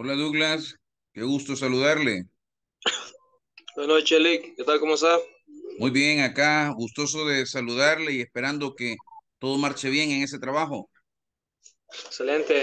Hola Douglas, qué gusto saludarle. Buenas noches, Lick. ¿Qué tal? ¿Cómo está? Muy bien, acá, gustoso de saludarle y esperando que todo marche bien en ese trabajo. Excelente.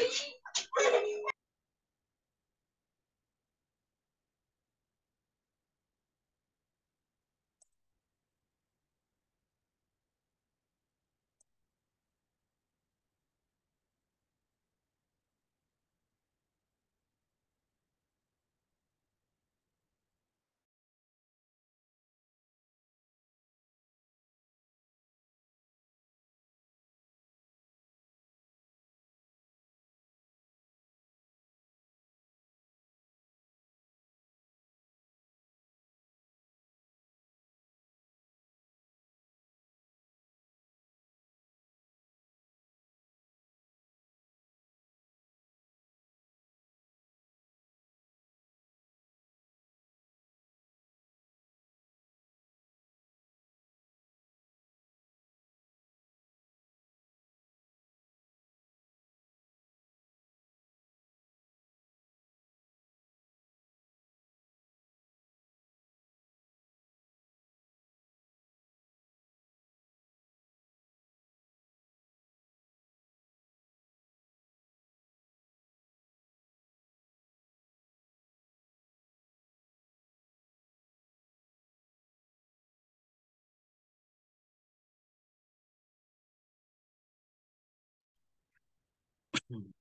Hmm.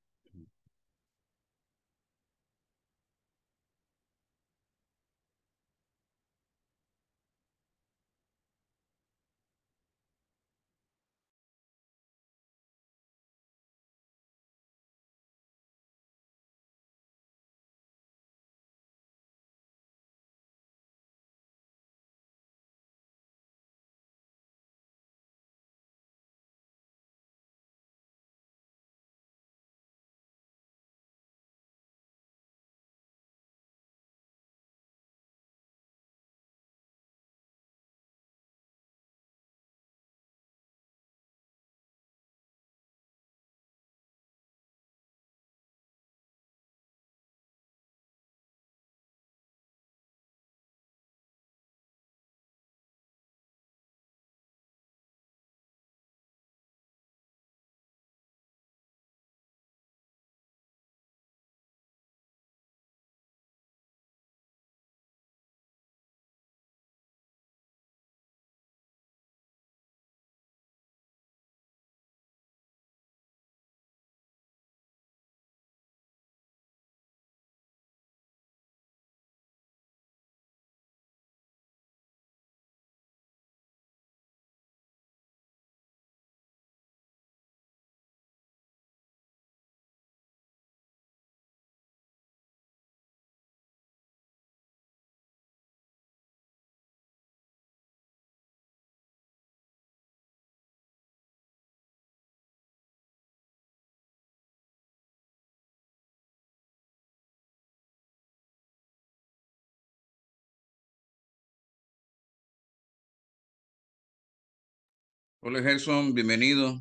Hola Gerson, bienvenido.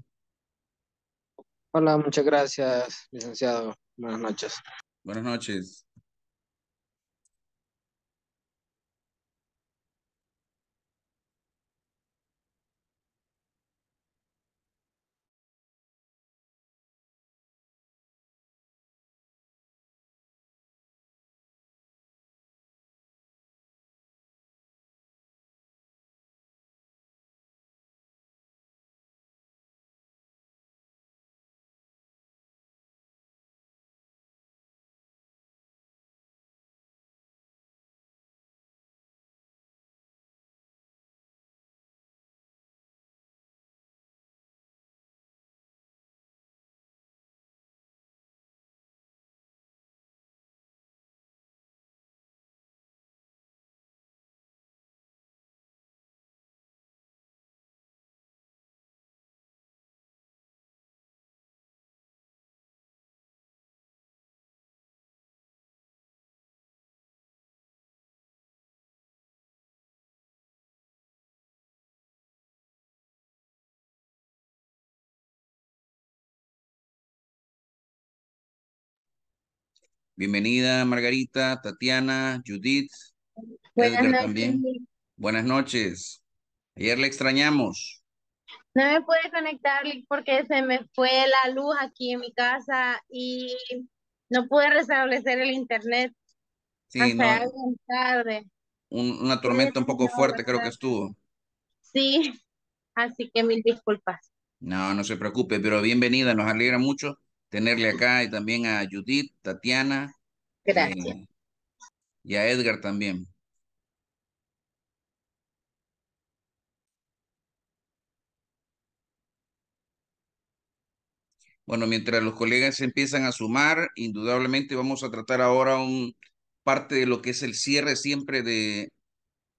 Hola, muchas gracias, licenciado. Buenas noches. Buenas noches. Bienvenida Margarita, Tatiana, Judith. Buenas noches. También. Buenas noches. Ayer le extrañamos. No me pude conectar porque se me fue la luz aquí en mi casa y no pude restablecer el internet. Sí, no, tarde. una tormenta un poco fuerte creo que estuvo. Sí, así que mil disculpas. No, no se preocupe, pero bienvenida, nos alegra mucho tenerle acá y también a Judith, Tatiana. Gracias. Eh, y a Edgar también. Bueno, mientras los colegas se empiezan a sumar, indudablemente vamos a tratar ahora un, parte de lo que es el cierre siempre de,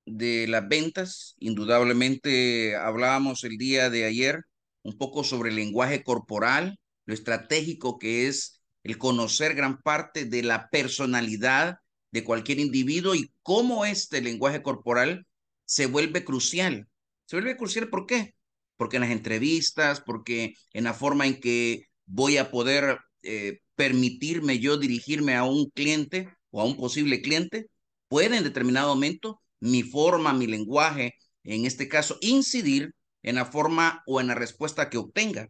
de las ventas. Indudablemente hablábamos el día de ayer un poco sobre el lenguaje corporal, lo estratégico que es el conocer gran parte de la personalidad de cualquier individuo y cómo este lenguaje corporal se vuelve crucial. Se vuelve crucial, ¿por qué? Porque en las entrevistas, porque en la forma en que voy a poder eh, permitirme yo dirigirme a un cliente o a un posible cliente, puede en determinado momento mi forma, mi lenguaje, en este caso, incidir en la forma o en la respuesta que obtenga.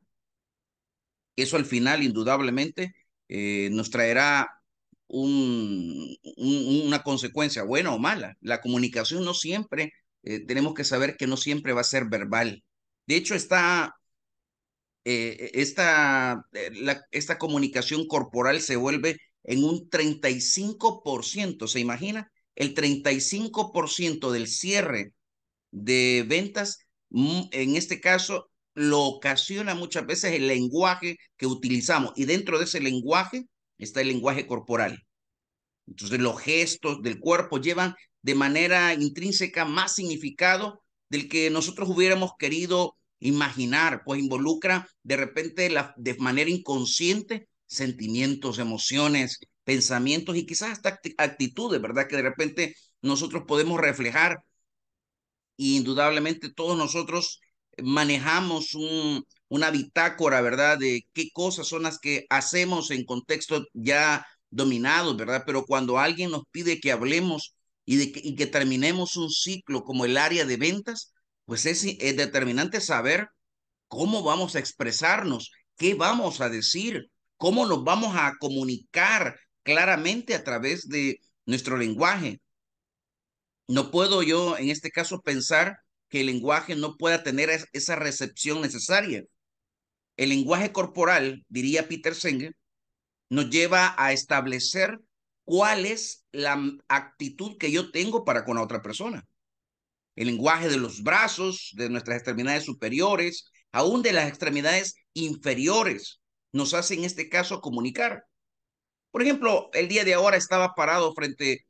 Eso al final, indudablemente, eh, nos traerá una consecuencia, buena o mala. La comunicación no siempre, eh, tenemos que saber que no siempre va a ser verbal. De hecho, está eh, esta, esta comunicación corporal se vuelve en un 35%, ¿se imagina? El 35% del cierre de ventas, mm, en este caso, lo ocasiona muchas veces el lenguaje que utilizamos. Y dentro de ese lenguaje está el lenguaje corporal. Entonces los gestos del cuerpo llevan de manera intrínseca más significado del que nosotros hubiéramos querido imaginar, pues involucra de repente la, de manera inconsciente sentimientos, emociones, pensamientos y quizás hasta actitudes, ¿verdad? Que de repente nosotros podemos reflejar y indudablemente todos nosotros manejamos un, una bitácora, ¿verdad? De qué cosas son las que hacemos en contextos ya dominados, ¿verdad? Pero cuando alguien nos pide que hablemos y, que, terminemos un ciclo como el área de ventas, pues es, es determinante saber cómo vamos a expresarnos, qué vamos a decir, cómo nos vamos a comunicar claramente a través de nuestro lenguaje. No puedo yo en este caso pensar el lenguaje no pueda tener esa recepción necesaria. El lenguaje corporal, diría Peter Senge, nos lleva a establecer cuál es la actitud que yo tengo para con la otra persona. El lenguaje de los brazos, de nuestras extremidades superiores, aún de las extremidades inferiores, nos hace en este caso comunicar. Por ejemplo, el día de ahora estaba parado frente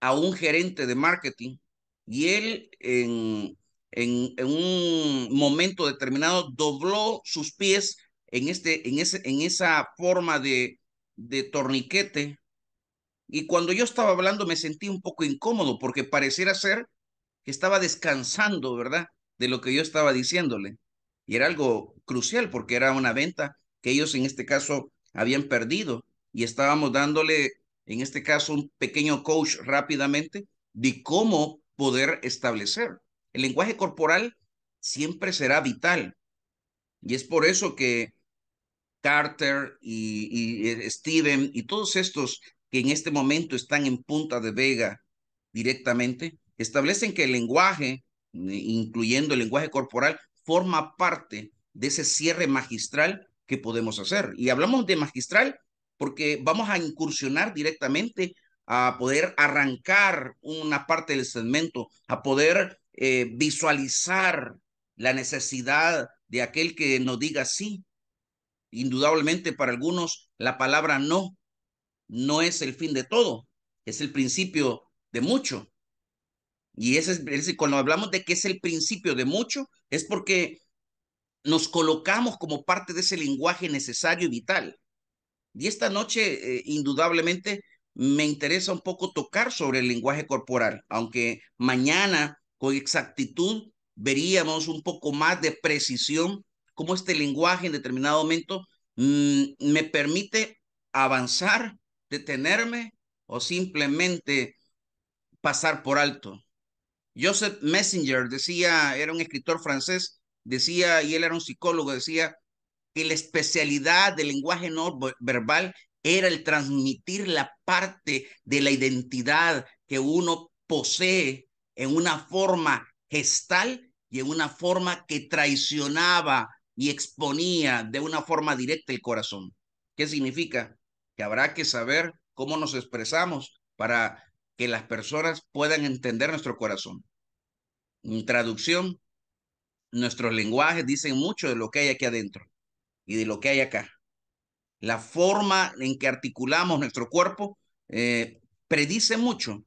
a un gerente de marketing y él en, en, un momento determinado dobló sus pies en, este, en, ese, en esa forma de, de torniquete. Y cuando yo estaba hablando me sentí un poco incómodo porque pareciera ser que estaba descansando, ¿verdad? De lo que yo estaba diciéndole. Y era algo crucial porque era una venta que ellos en este caso habían perdido y estábamos dándole, en este caso, un pequeño coach rápidamente de cómo poder establecer. El lenguaje corporal siempre será vital. Y es por eso que Carter y, eh, Steven y todos estos que en este momento están en Punta de Vega directamente, establecen que el lenguaje, eh, incluyendo el lenguaje corporal, forma parte de ese cierre magistral que podemos hacer. Y hablamos de magistral porque vamos a incursionar directamente a poder arrancar una parte del segmento, a poder eh, visualizar la necesidad de aquel que nos diga sí. Indudablemente para algunos la palabra no no es el fin de todo, es el principio de mucho. Y ese es, cuando hablamos de que es el principio de mucho, es porque nos colocamos como parte de ese lenguaje necesario y vital. Y esta noche, eh, indudablemente, me interesa un poco tocar sobre el lenguaje corporal, aunque mañana con exactitud veríamos un poco más de precisión cómo este lenguaje en determinado momento mm, me permite avanzar, detenerme o simplemente pasar por alto. Joseph Messinger decía, era un escritor francés, decía, y él era un psicólogo, decía que la especialidad del lenguaje no verbal era el transmitir la parte de la identidad que uno posee en una forma gestal y en una forma que traicionaba y exponía de una forma directa el corazón. ¿Qué significa? Que habrá que saber cómo nos expresamos para que las personas puedan entender nuestro corazón. En traducción, nuestros lenguajes dicen mucho de lo que hay aquí adentro y de lo que hay acá la forma en que articulamos nuestro cuerpo, eh, predice mucho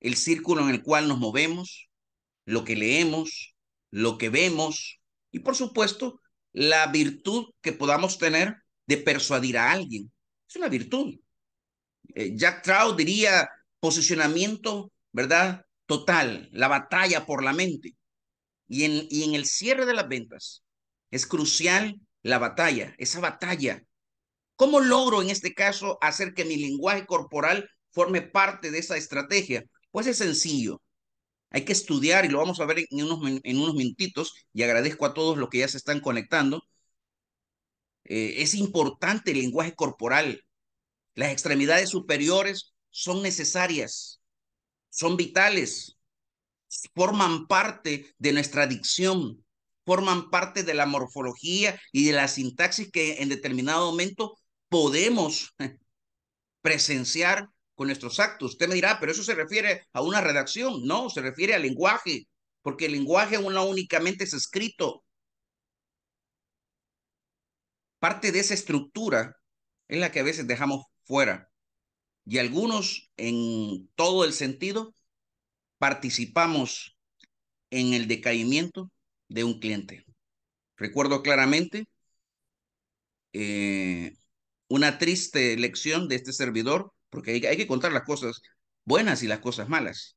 el círculo en el cual nos movemos, lo que leemos, lo que vemos y por supuesto la virtud que podamos tener de persuadir a alguien. Es una virtud. Eh, Jack Trout diría posicionamiento, ¿verdad? Total, la batalla por la mente. Y en, y en el cierre de las ventas es crucial la batalla, esa batalla ¿Cómo logro en este caso hacer que mi lenguaje corporal forme parte de esa estrategia? Pues es sencillo. Hay que estudiar y lo vamos a ver en unos, en unos minutitos y agradezco a todos los que ya se están conectando. Eh, es importante el lenguaje corporal. Las extremidades superiores son necesarias, son vitales, forman parte de nuestra dicción, forman parte de la morfología y de la sintaxis que en determinado momento podemos eh, presenciar con nuestros actos. Usted me dirá, pero eso se refiere a una redacción. No, se refiere al lenguaje, porque el lenguaje no únicamente es escrito. Parte de esa estructura es la que a veces dejamos fuera. Y algunos, en todo el sentido, participamos en el decaimiento de un cliente. Recuerdo claramente eh, una triste lección de este servidor, porque hay, que contar las cosas buenas y las cosas malas.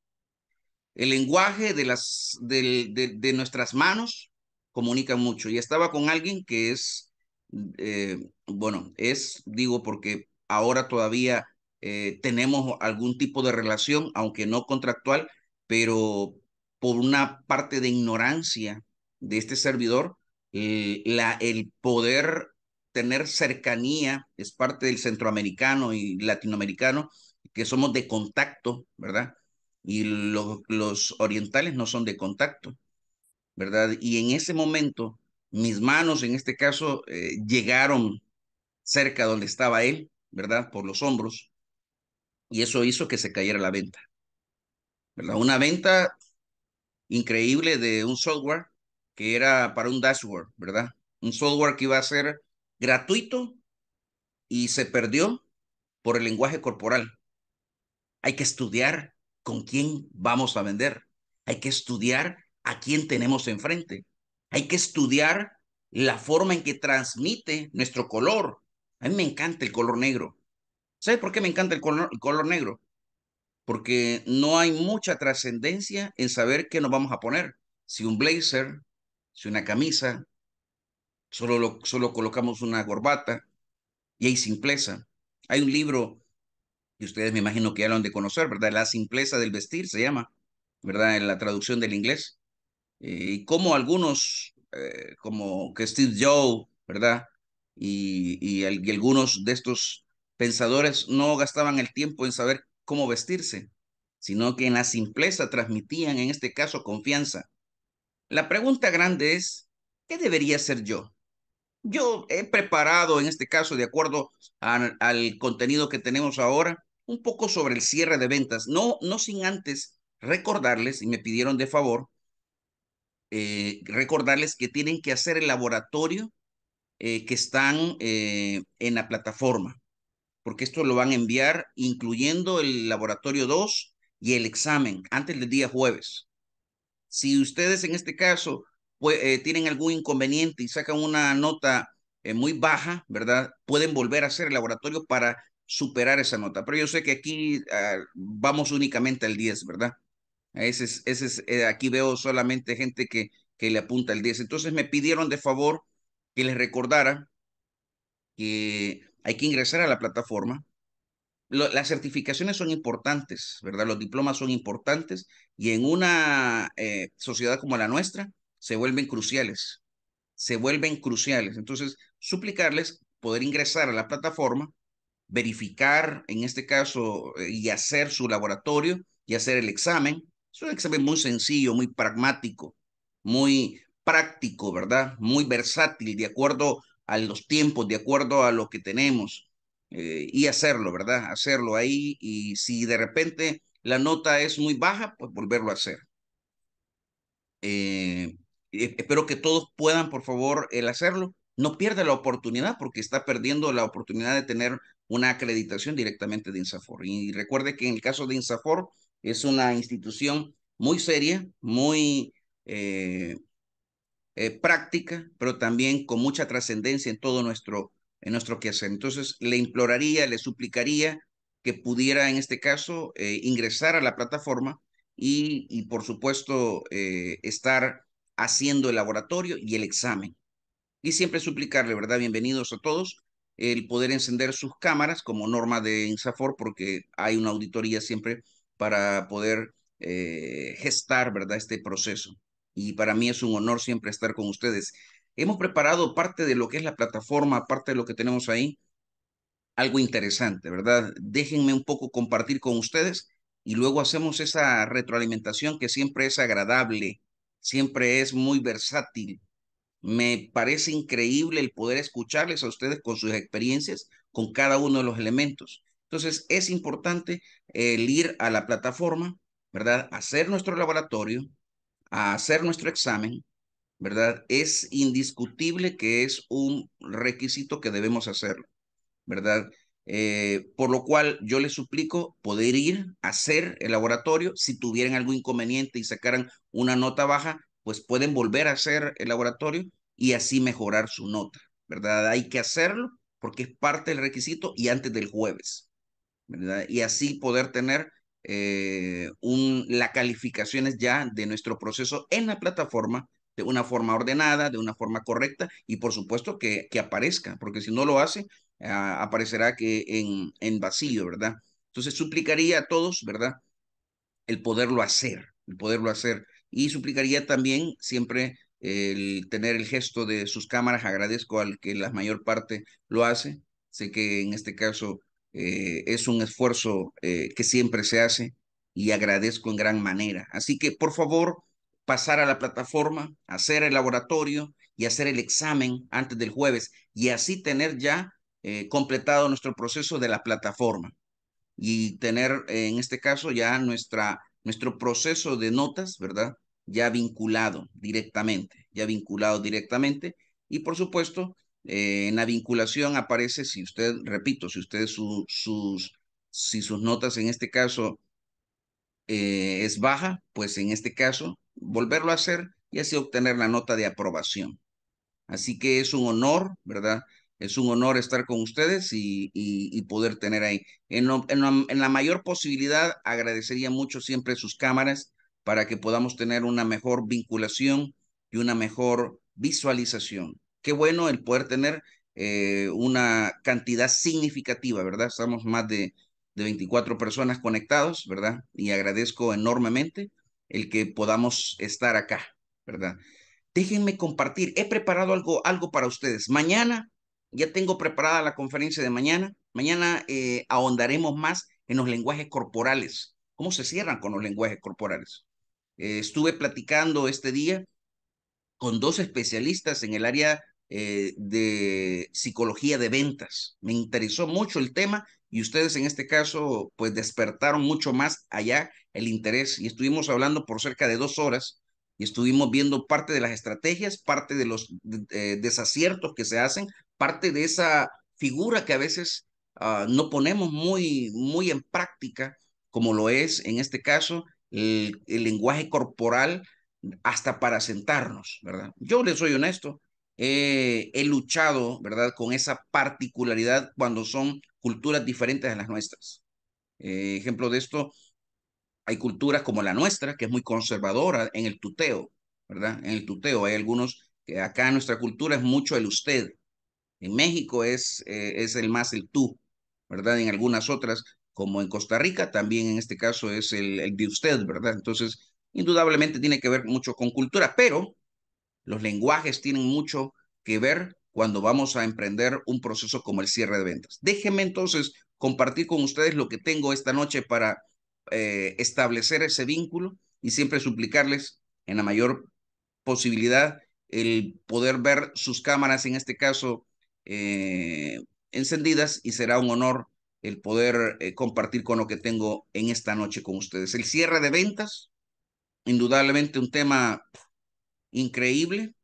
El lenguaje de, las, de, nuestras manos comunica mucho. Y estaba con alguien que es, eh, bueno, es, digo, porque ahora todavía eh, tenemos algún tipo de relación, aunque no contractual, pero por una parte de ignorancia de este servidor, eh, la, el poder tener cercanía, es parte del centroamericano y latinoamericano, que somos de contacto, ¿verdad? Y los, orientales no son de contacto, ¿verdad? Y en ese momento, mis manos, en este caso, eh, llegaron cerca donde estaba él, ¿verdad? Por los hombros, y eso hizo que se cayera la venta, ¿verdad? Una venta increíble de un software que era para un dashboard, ¿verdad? Un software que iba a ser gratuito y se perdió por el lenguaje corporal. Hay que estudiar con quién vamos a vender. Hay que estudiar a quién tenemos enfrente. Hay que estudiar la forma en que transmite nuestro color. A mí me encanta el color negro. ¿Sabes por qué me encanta el color, el color negro? Porque no hay mucha trascendencia en saber qué nos vamos a poner. Si un blazer, si una camisa, solo, colocamos una gorbata y hay simpleza. Hay un libro que ustedes me imagino que ya lo han de conocer, ¿verdad? La simpleza del vestir se llama, ¿verdad? En la traducción del inglés. Eh, y como algunos, eh, como que Steve Jobs, ¿verdad? y algunos de estos pensadores no gastaban el tiempo en saber cómo vestirse, sino que en la simpleza transmitían, en este caso, confianza. La pregunta grande es, ¿qué debería ser yo? Yo he preparado en este caso, de acuerdo al contenido que tenemos ahora, un poco sobre el cierre de ventas. No, no sin antes recordarles, y me pidieron de favor, eh, recordarles que tienen que hacer el laboratorio eh, que están eh, en la plataforma, porque esto lo van a enviar incluyendo el laboratorio 2 y el examen antes del día jueves. Si ustedes en este caso eh, tienen algún inconveniente y sacan una nota eh, muy baja, ¿verdad? Pueden volver a hacer el laboratorio para superar esa nota. Pero yo sé que aquí ah, vamos únicamente al 10, ¿verdad? Ese es, ese es, eh, aquí veo solamente gente que, que le apunta el 10. Entonces me pidieron de favor que les recordara que hay que ingresar a la plataforma. las certificaciones son importantes, ¿verdad? Los diplomas son importantes y en una sociedad como la nuestra, se vuelven cruciales, se vuelven cruciales. Entonces, suplicarles poder ingresar a la plataforma, verificar, en este caso, eh, y hacer su laboratorio y hacer el examen. Es un examen muy sencillo, muy pragmático, muy práctico, ¿verdad? Muy versátil, de acuerdo a los tiempos, de acuerdo a lo que tenemos. Eh, y hacerlo, ¿verdad? Hacerlo ahí y si de repente la nota es muy baja, pues volverlo a hacer. Eh, eh, espero que todos puedan, por favor, el hacerlo. No pierda la oportunidad porque está perdiendo la oportunidad de tener una acreditación directamente de INSAFOR. Y recuerde que en el caso de INSAFOR es una institución muy seria, muy eh, eh, práctica, pero también con mucha trascendencia en todo nuestro, en nuestro quehacer. Entonces, le imploraría, le suplicaría que pudiera, en este caso, ingresar a la plataforma y por supuesto, estar haciendo el laboratorio y el examen. Y siempre suplicarle, ¿verdad? Bienvenidos a todos, el poder encender sus cámaras como norma de INSAFOR, porque hay una auditoría siempre para poder eh, gestar, ¿verdad?, este proceso. Y para mí es un honor siempre estar con ustedes. Hemos preparado parte de lo que es la plataforma, parte de lo que tenemos ahí, algo interesante, ¿verdad? Déjenme un poco compartir con ustedes y luego hacemos esa retroalimentación que siempre es agradable siempre es muy versátil. Me parece increíble el poder escucharles a ustedes con sus experiencias, con cada uno de los elementos. Entonces, es importante eh, el ir a la plataforma, ¿verdad? Hacer nuestro laboratorio, a hacer nuestro examen, ¿verdad? Es indiscutible que es un requisito que debemos hacerlo, ¿verdad? Eh, por lo cual yo les suplico poder ir a hacer el laboratorio. Si tuvieran algún inconveniente y sacaran una nota baja, pues pueden volver a hacer el laboratorio y así mejorar su nota, ¿verdad? Hay que hacerlo porque es parte del requisito y antes del jueves, ¿verdad? Y así poder tener eh, un, las calificaciones ya de nuestro proceso en la plataforma de una forma ordenada, de una forma correcta y por supuesto que, que aparezca, porque si no lo hace, aparecerá que en, en vacío, ¿verdad? Entonces suplicaría a todos, ¿verdad? El poderlo hacer, el poderlo hacer. Y suplicaría también siempre el tener el gesto de sus cámaras. Agradezco al que la mayor parte lo hace. Sé que en este caso eh, es un esfuerzo eh, que siempre se hace y agradezco en gran manera. Así que por favor, pasar a la plataforma, hacer el laboratorio y hacer el examen antes del jueves y así tener ya eh, completado nuestro proceso de la plataforma y tener eh, en este caso ya nuestra, nuestro proceso de notas, ¿verdad? Ya vinculado directamente, ya vinculado directamente. Y por supuesto, eh, en la vinculación aparece, si usted, repito, si usted sus, si sus notas en este caso es baja, pues en este caso volverlo a hacer y así obtener la nota de aprobación. Así que es un honor, ¿verdad? Es un honor estar con ustedes y, y, poder tener ahí. En, en, la mayor posibilidad, agradecería mucho siempre sus cámaras para que podamos tener una mejor vinculación y una mejor visualización. Qué bueno el poder tener eh, una cantidad significativa, ¿verdad? Estamos más de, de 24 personas conectados, ¿verdad? Y agradezco enormemente el que podamos estar acá, ¿verdad? Déjenme compartir. He preparado algo, algo para ustedes. Mañana ya tengo preparada la conferencia de mañana. Mañana eh, ahondaremos más en los lenguajes corporales. ¿Cómo se cierran con los lenguajes corporales? Eh, estuve platicando este día con dos especialistas en el área eh, de psicología de ventas. Me interesó mucho el tema y ustedes en este caso pues despertaron mucho más allá el interés y estuvimos hablando por cerca de dos horas y estuvimos viendo parte de las estrategias, parte de los eh, desaciertos que se hacen, parte de esa figura que a veces ah, no ponemos muy, muy en práctica, como lo es en este caso el, lenguaje corporal hasta para sentarnos, ¿verdad? Yo le soy honesto, eh, he luchado, ¿verdad?, con esa particularidad cuando son culturas diferentes a las nuestras. Eh, ejemplo de esto, hay culturas como la nuestra, que es muy conservadora en el tuteo, ¿verdad? En el tuteo hay algunos que acá en nuestra cultura es mucho el usted. En México es, eh, es el más el tú, ¿verdad? En algunas otras, como en Costa Rica, también en este caso es el, el de usted, ¿verdad? Entonces, indudablemente tiene que ver mucho con cultura, pero los lenguajes tienen mucho que ver cuando vamos a emprender un proceso como el cierre de ventas. Déjenme entonces compartir con ustedes lo que tengo esta noche para eh, establecer ese vínculo y siempre suplicarles en la mayor posibilidad el poder ver sus cámaras, en este caso, eh, encendidas y será un honor el poder eh, compartir con lo que tengo en esta noche con ustedes. El cierre de ventas, indudablemente un tema increíble,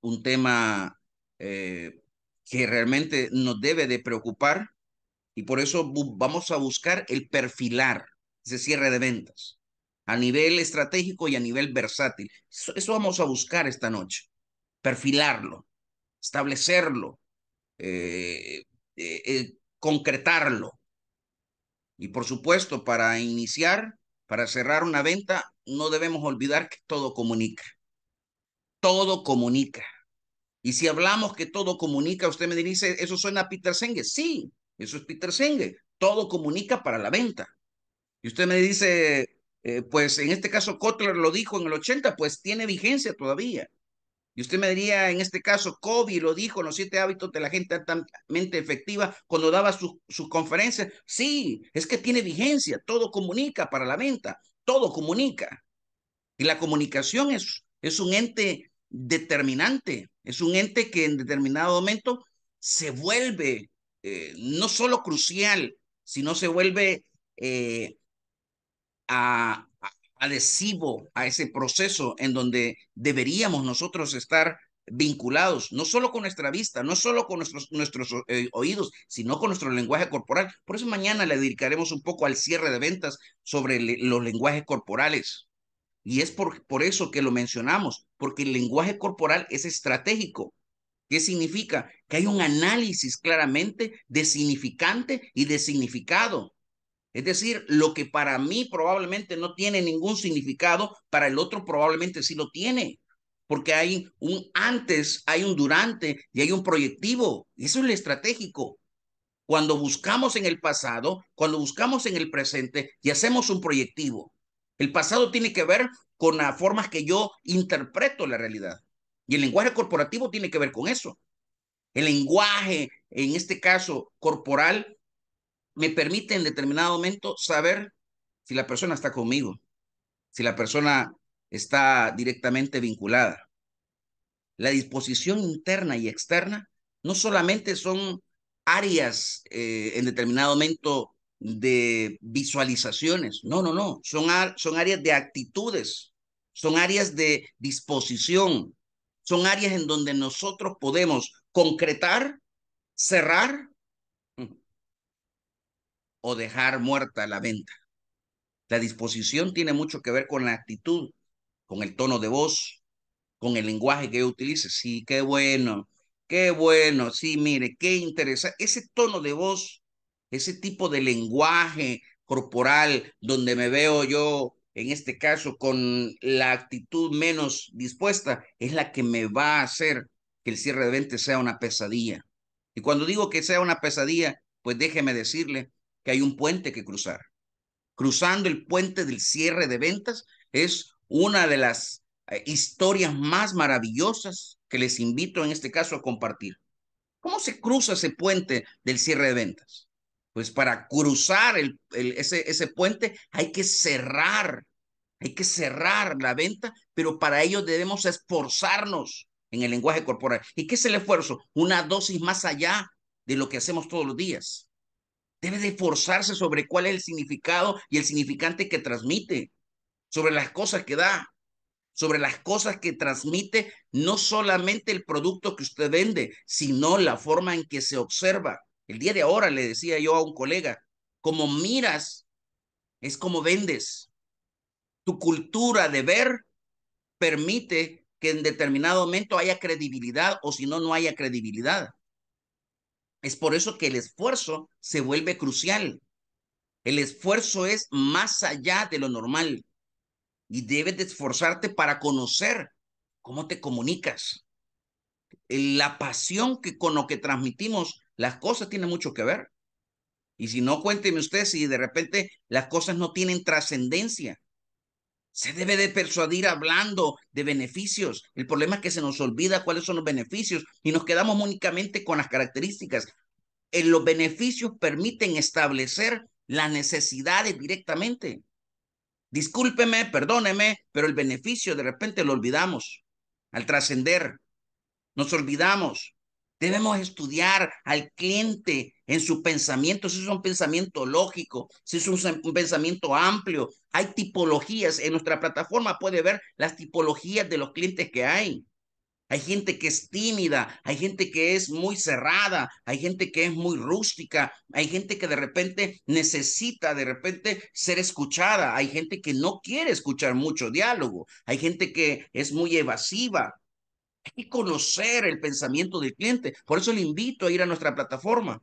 un tema que realmente nos debe de preocupar y por eso vamos a buscar el perfilar ese cierre de ventas a nivel estratégico y a nivel versátil. Eso, vamos a buscar esta noche. Perfilarlo, establecerlo, eh, eh, eh, concretarlo. Y por supuesto, para iniciar, para cerrar una venta, no debemos olvidar que todo comunica. Todo comunica. Y si hablamos que todo comunica, usted me dice, eso suena a Peter Senge. Sí, eso es Peter Senge. Todo comunica para la venta. Y usted me dice, eh, pues en este caso Kotler lo dijo en el 80, pues tiene vigencia todavía. Y usted me diría, en este caso, Kobe lo dijo en los siete hábitos de la gente altamente efectiva cuando daba sus, conferencias. Sí, es que tiene vigencia, todo comunica para la venta, todo comunica. Y la comunicación es, es un ente determinante, es un ente que en determinado momento se vuelve eh, no solo crucial, sino se vuelve eh, adhesivo a ese proceso en donde deberíamos nosotros estar vinculados, no solo con nuestra vista, no solo con nuestros, nuestros eh, oídos, sino con nuestro lenguaje corporal. Por eso mañana le dedicaremos un poco al cierre de ventas sobre los lenguajes corporales. Y es por eso que lo mencionamos, porque el lenguaje corporal es estratégico ¿Qué significa? Que hay un análisis claramente de significante y de significado. Es decir, lo que para mí probablemente no tiene ningún significado, para el otro probablemente sí lo tiene, porque hay un antes, hay un durante y hay un proyectivo. Eso es lo estratégico. Cuando buscamos en el pasado, cuando buscamos en el presente y hacemos un proyectivo. El pasado tiene que ver con las formas que yo interpreto la realidad. Y el lenguaje corporativo tiene que ver con eso. El lenguaje, en este caso corporal, me permite en determinado momento saber si la persona está conmigo, si la persona está directamente vinculada. La disposición interna y externa no solamente son áreas eh, en determinado momento de visualizaciones, no, no, no, son, son áreas de actitudes, son áreas de disposición, son áreas en donde nosotros podemos concretar, cerrar o dejar muerta la venta. La disposición tiene mucho que ver con la actitud, con el tono de voz, con el lenguaje que utilice. Sí, qué bueno, qué bueno, sí, mire, qué interesante. Ese tono de voz, ese tipo de lenguaje corporal donde me veo yo en este caso, con la actitud menos dispuesta, es la que me va a hacer que el cierre de ventas sea una pesadilla. Y cuando digo que sea una pesadilla, pues déjeme decirle que hay un puente que cruzar. Cruzando el puente del cierre de ventas es una de las eh, historias más maravillosas que les invito en este caso a compartir. ¿Cómo se cruza ese puente del cierre de ventas? pues para cruzar ese, puente hay que cerrar, hay que cerrar la venta, pero para ello debemos esforzarnos en el lenguaje corporal. ¿Y qué es el esfuerzo? Una dosis más allá de lo que hacemos todos los días. Debe de esforzarse sobre cuál es el significado y el significante que transmite, sobre las cosas que da, sobre las cosas que transmite no solamente el producto que usted vende, sino la forma en que se observa. El día de ahora le decía yo a un colega, como miras es como vendes. Tu cultura de ver permite que en determinado momento haya credibilidad o si no, no haya credibilidad. Es por eso que el esfuerzo se vuelve crucial. El esfuerzo es más allá de lo normal y debes de esforzarte para conocer cómo te comunicas. La pasión que con lo que transmitimos las cosas tienen mucho que ver. Y si no, cuénteme usted si de repente las cosas no tienen trascendencia. Se debe de persuadir hablando de beneficios. El problema es que se nos olvida cuáles son los beneficios y nos quedamos únicamente con las características. En eh, los beneficios permiten establecer las necesidades directamente. Discúlpeme, perdóneme, pero el beneficio de repente lo olvidamos al trascender. Nos olvidamos Debemos estudiar al cliente en su pensamiento, si es un pensamiento lógico, si es un, pensamiento amplio. Hay tipologías. En nuestra plataforma puede ver las tipologías de los clientes que hay. Hay gente que es tímida, hay gente que es muy cerrada, hay gente que es muy rústica, hay gente que de repente necesita de repente ser escuchada, hay gente que no quiere escuchar mucho diálogo, hay gente que es muy evasiva, hay que conocer el pensamiento del cliente. Por eso le invito a ir a nuestra plataforma.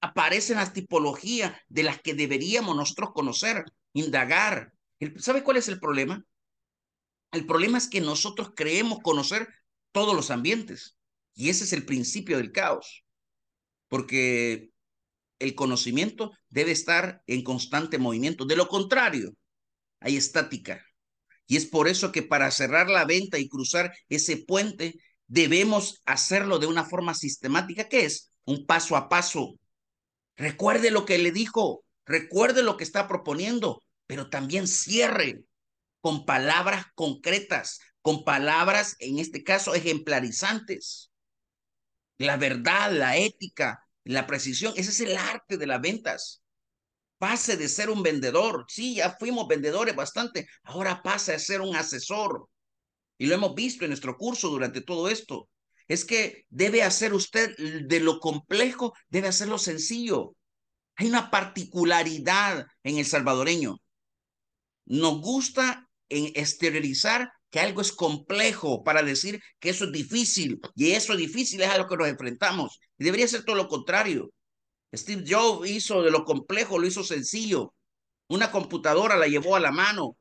Aparecen las tipologías de las que deberíamos nosotros conocer, indagar. ¿Sabe cuál es el problema? El problema es que nosotros creemos conocer todos los ambientes. Y ese es el principio del caos. Porque el conocimiento debe estar en constante movimiento. De lo contrario, hay estática, y es por eso que para cerrar la venta y cruzar ese puente, debemos hacerlo de una forma sistemática, que es un paso a paso. Recuerde lo que le dijo, recuerde lo que está proponiendo, pero también cierre con palabras concretas, con palabras, en este caso, ejemplarizantes. La verdad, la ética, la precisión, ese es el arte de las ventas. Pase de ser un vendedor. Sí, ya fuimos vendedores bastante. Ahora pasa a ser un asesor. Y lo hemos visto en nuestro curso durante todo esto. Es que debe hacer usted de lo complejo, debe hacerlo sencillo. Hay una particularidad en el salvadoreño. Nos gusta en exteriorizar que algo es complejo para decir que eso es difícil y eso es difícil es a lo que nos enfrentamos. debería ser todo lo contrario. Steve Jobs hizo de lo complejo, lo hizo sencillo. Una computadora la llevó a la mano.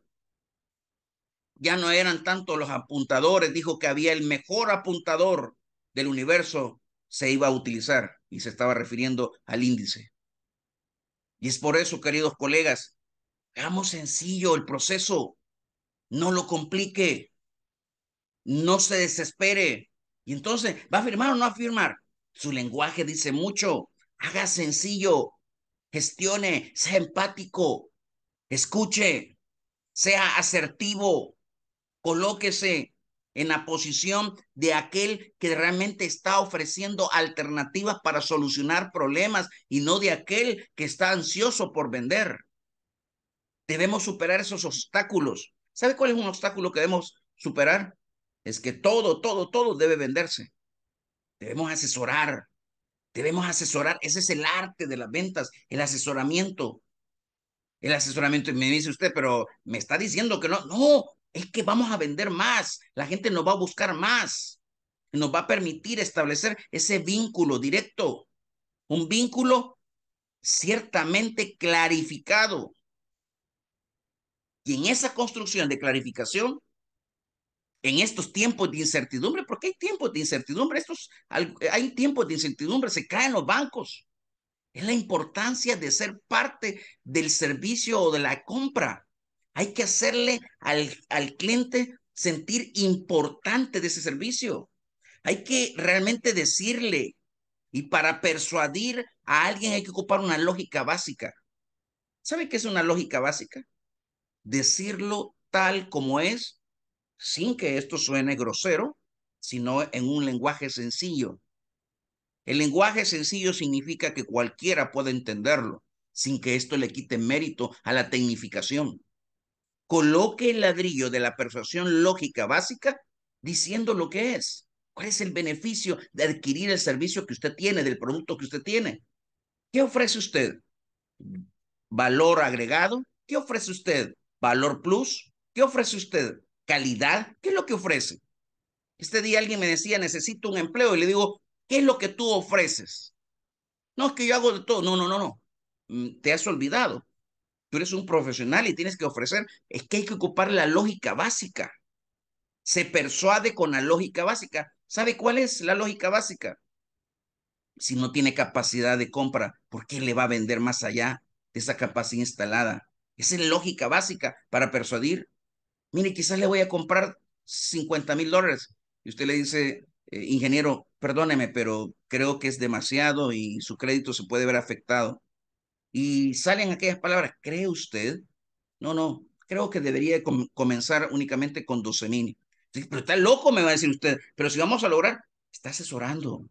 Ya no eran tanto los apuntadores, dijo que había el mejor apuntador del universo se iba a utilizar y se estaba refiriendo al índice. Y es por eso, queridos colegas, hagamos sencillo el proceso, no lo complique, no se desespere. Y entonces, ¿va a firmar o no a firmar? Su lenguaje dice mucho haga sencillo, gestione, sea empático, escuche, sea asertivo, colóquese en la posición de aquel que realmente está ofreciendo alternativas para solucionar problemas y no de aquel que está ansioso por vender. Debemos superar esos obstáculos. ¿Sabe cuál es un obstáculo que debemos superar? Es que todo, todo, todo debe venderse. Debemos asesorar, Debemos asesorar, ese es el arte de las ventas, el asesoramiento. El asesoramiento, y me dice usted, pero me está diciendo que no, no, es que vamos a vender más, la gente nos va a buscar más, nos va a permitir establecer ese vínculo directo, un vínculo ciertamente clarificado. Y en esa construcción de clarificación en estos tiempos de incertidumbre, porque hay tiempos de incertidumbre, estos, hay tiempos de incertidumbre, se caen los bancos. Es la importancia de ser parte del servicio o de la compra. Hay que hacerle al, al cliente sentir importante de ese servicio. Hay que realmente decirle, y para persuadir a alguien hay que ocupar una lógica básica. ¿Sabe qué es una lógica básica? Decirlo tal como es sin que esto suene grosero, sino en un lenguaje sencillo. El lenguaje sencillo significa que cualquiera puede entenderlo, sin que esto le quite mérito a la tecnificación. Coloque el ladrillo de la persuasión lógica básica diciendo lo que es. ¿Cuál es el beneficio de adquirir el servicio que usted tiene, del producto que usted tiene? ¿Qué ofrece usted? ¿Valor agregado? ¿Qué ofrece usted? ¿Valor plus? ¿Qué ofrece usted? calidad. ¿Qué es lo que ofrece? Este día alguien me decía, necesito un empleo y le digo, ¿qué es lo que tú ofreces? No, es que yo hago de todo. No, no, no, no. Mm, te has olvidado. Tú eres un profesional y tienes que ofrecer. Es que hay que ocupar la lógica básica. Se persuade con la lógica básica. ¿Sabe cuál es la lógica básica? Si no tiene capacidad de compra, ¿por qué le va a vender más allá de esa capacidad instalada? Esa es lógica básica para persuadir mire, quizás le voy a comprar 50 mil dólares. Y usted le dice, eh, ingeniero, perdóneme, pero creo que es demasiado y su crédito se puede ver afectado. Y salen aquellas palabras, ¿cree usted? No, no, creo que debería comenzar únicamente con 12 mil. Pero está loco, me va a decir usted. Pero si vamos a lograr, está asesorando.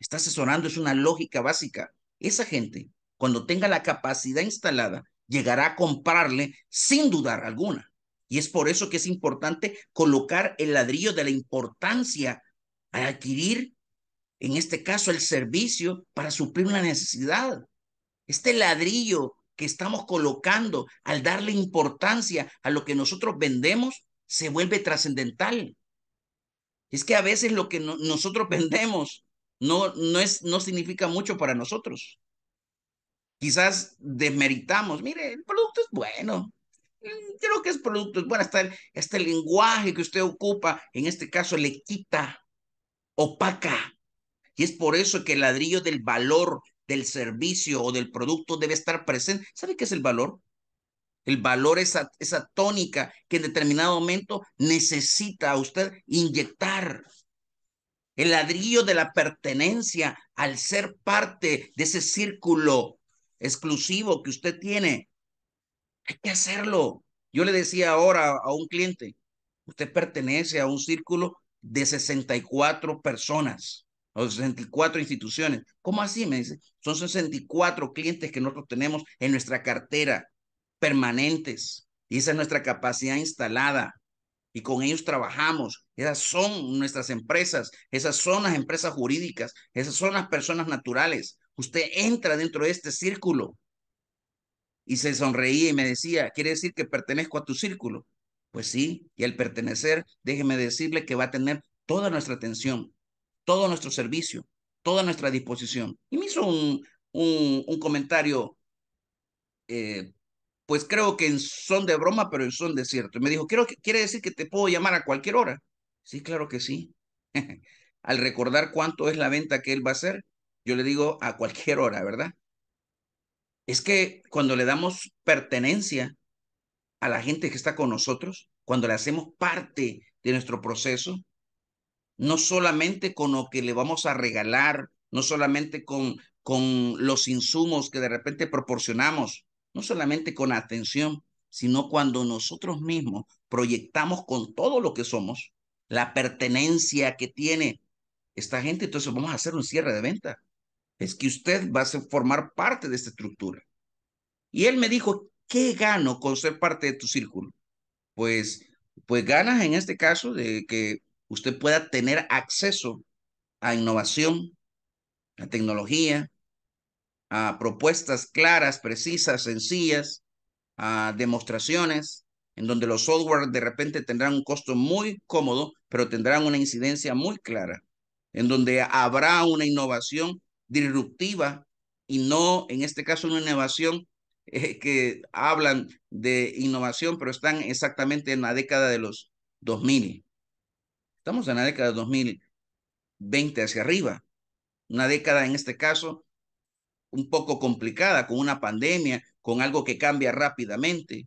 Está asesorando, es una lógica básica. Esa gente, cuando tenga la capacidad instalada, llegará a comprarle sin dudar alguna. Y es por eso que es importante colocar el ladrillo de la importancia a adquirir, en este caso, el servicio para suplir una necesidad. Este ladrillo que estamos colocando al darle importancia a lo que nosotros vendemos se vuelve trascendental. Es que a veces lo que nosotros vendemos no, no, es, no significa mucho para nosotros. Quizás desmeritamos, mire, el producto es bueno, Mm, creo que es producto, bueno, hasta el, lenguaje que usted ocupa, en este caso le quita, opaca. Y es por eso que el ladrillo del valor del servicio o del producto debe estar presente. ¿Sabe qué es el valor? El valor es esa, tónica que en determinado momento necesita usted inyectar. El ladrillo de la pertenencia al ser parte de ese círculo exclusivo que usted tiene hay que hacerlo. Yo le decía ahora a un cliente, usted pertenece a un círculo de 64 personas o 64 instituciones. ¿Cómo así? Me dice, son 64 clientes que nosotros tenemos en nuestra cartera permanentes y esa es nuestra capacidad instalada y con ellos trabajamos. Esas son nuestras empresas, esas son las empresas jurídicas, esas son las personas naturales. Usted entra dentro de este círculo y se sonreía y me decía, ¿quiere decir que pertenezco a tu círculo? Pues sí, y al pertenecer, déjeme decirle que va a tener toda nuestra atención, todo nuestro servicio, toda nuestra disposición. Y me hizo un, un, comentario, eh, pues creo que en son de broma, pero en son de cierto. Y me dijo, Quiero, ¿quiere decir que te puedo llamar a cualquier hora? Sí, claro que sí. al recordar cuánto es la venta que él va a hacer, yo le digo a cualquier hora, ¿verdad? es que cuando le damos pertenencia a la gente que está con nosotros, cuando le hacemos parte de nuestro proceso, no solamente con lo que le vamos a regalar, no solamente con, con los insumos que de repente proporcionamos, no solamente con atención, sino cuando nosotros mismos proyectamos con todo lo que somos, la pertenencia que tiene esta gente, entonces vamos a hacer un cierre de venta es que usted va a formar parte de esta estructura. Y él me dijo, ¿qué gano con ser parte de tu círculo? Pues, pues ganas en este caso de que usted pueda tener acceso a innovación, a tecnología, a propuestas claras, precisas, sencillas, a demostraciones, en donde los software de repente tendrán un costo muy cómodo, pero tendrán una incidencia muy clara, en donde habrá una innovación disruptiva y no, en este caso, una innovación eh, que hablan de innovación, pero están exactamente en la década de los 2000. Estamos en la década de 2020 hacia arriba. Una década, en este caso, un poco complicada, con una pandemia, con algo que cambia rápidamente.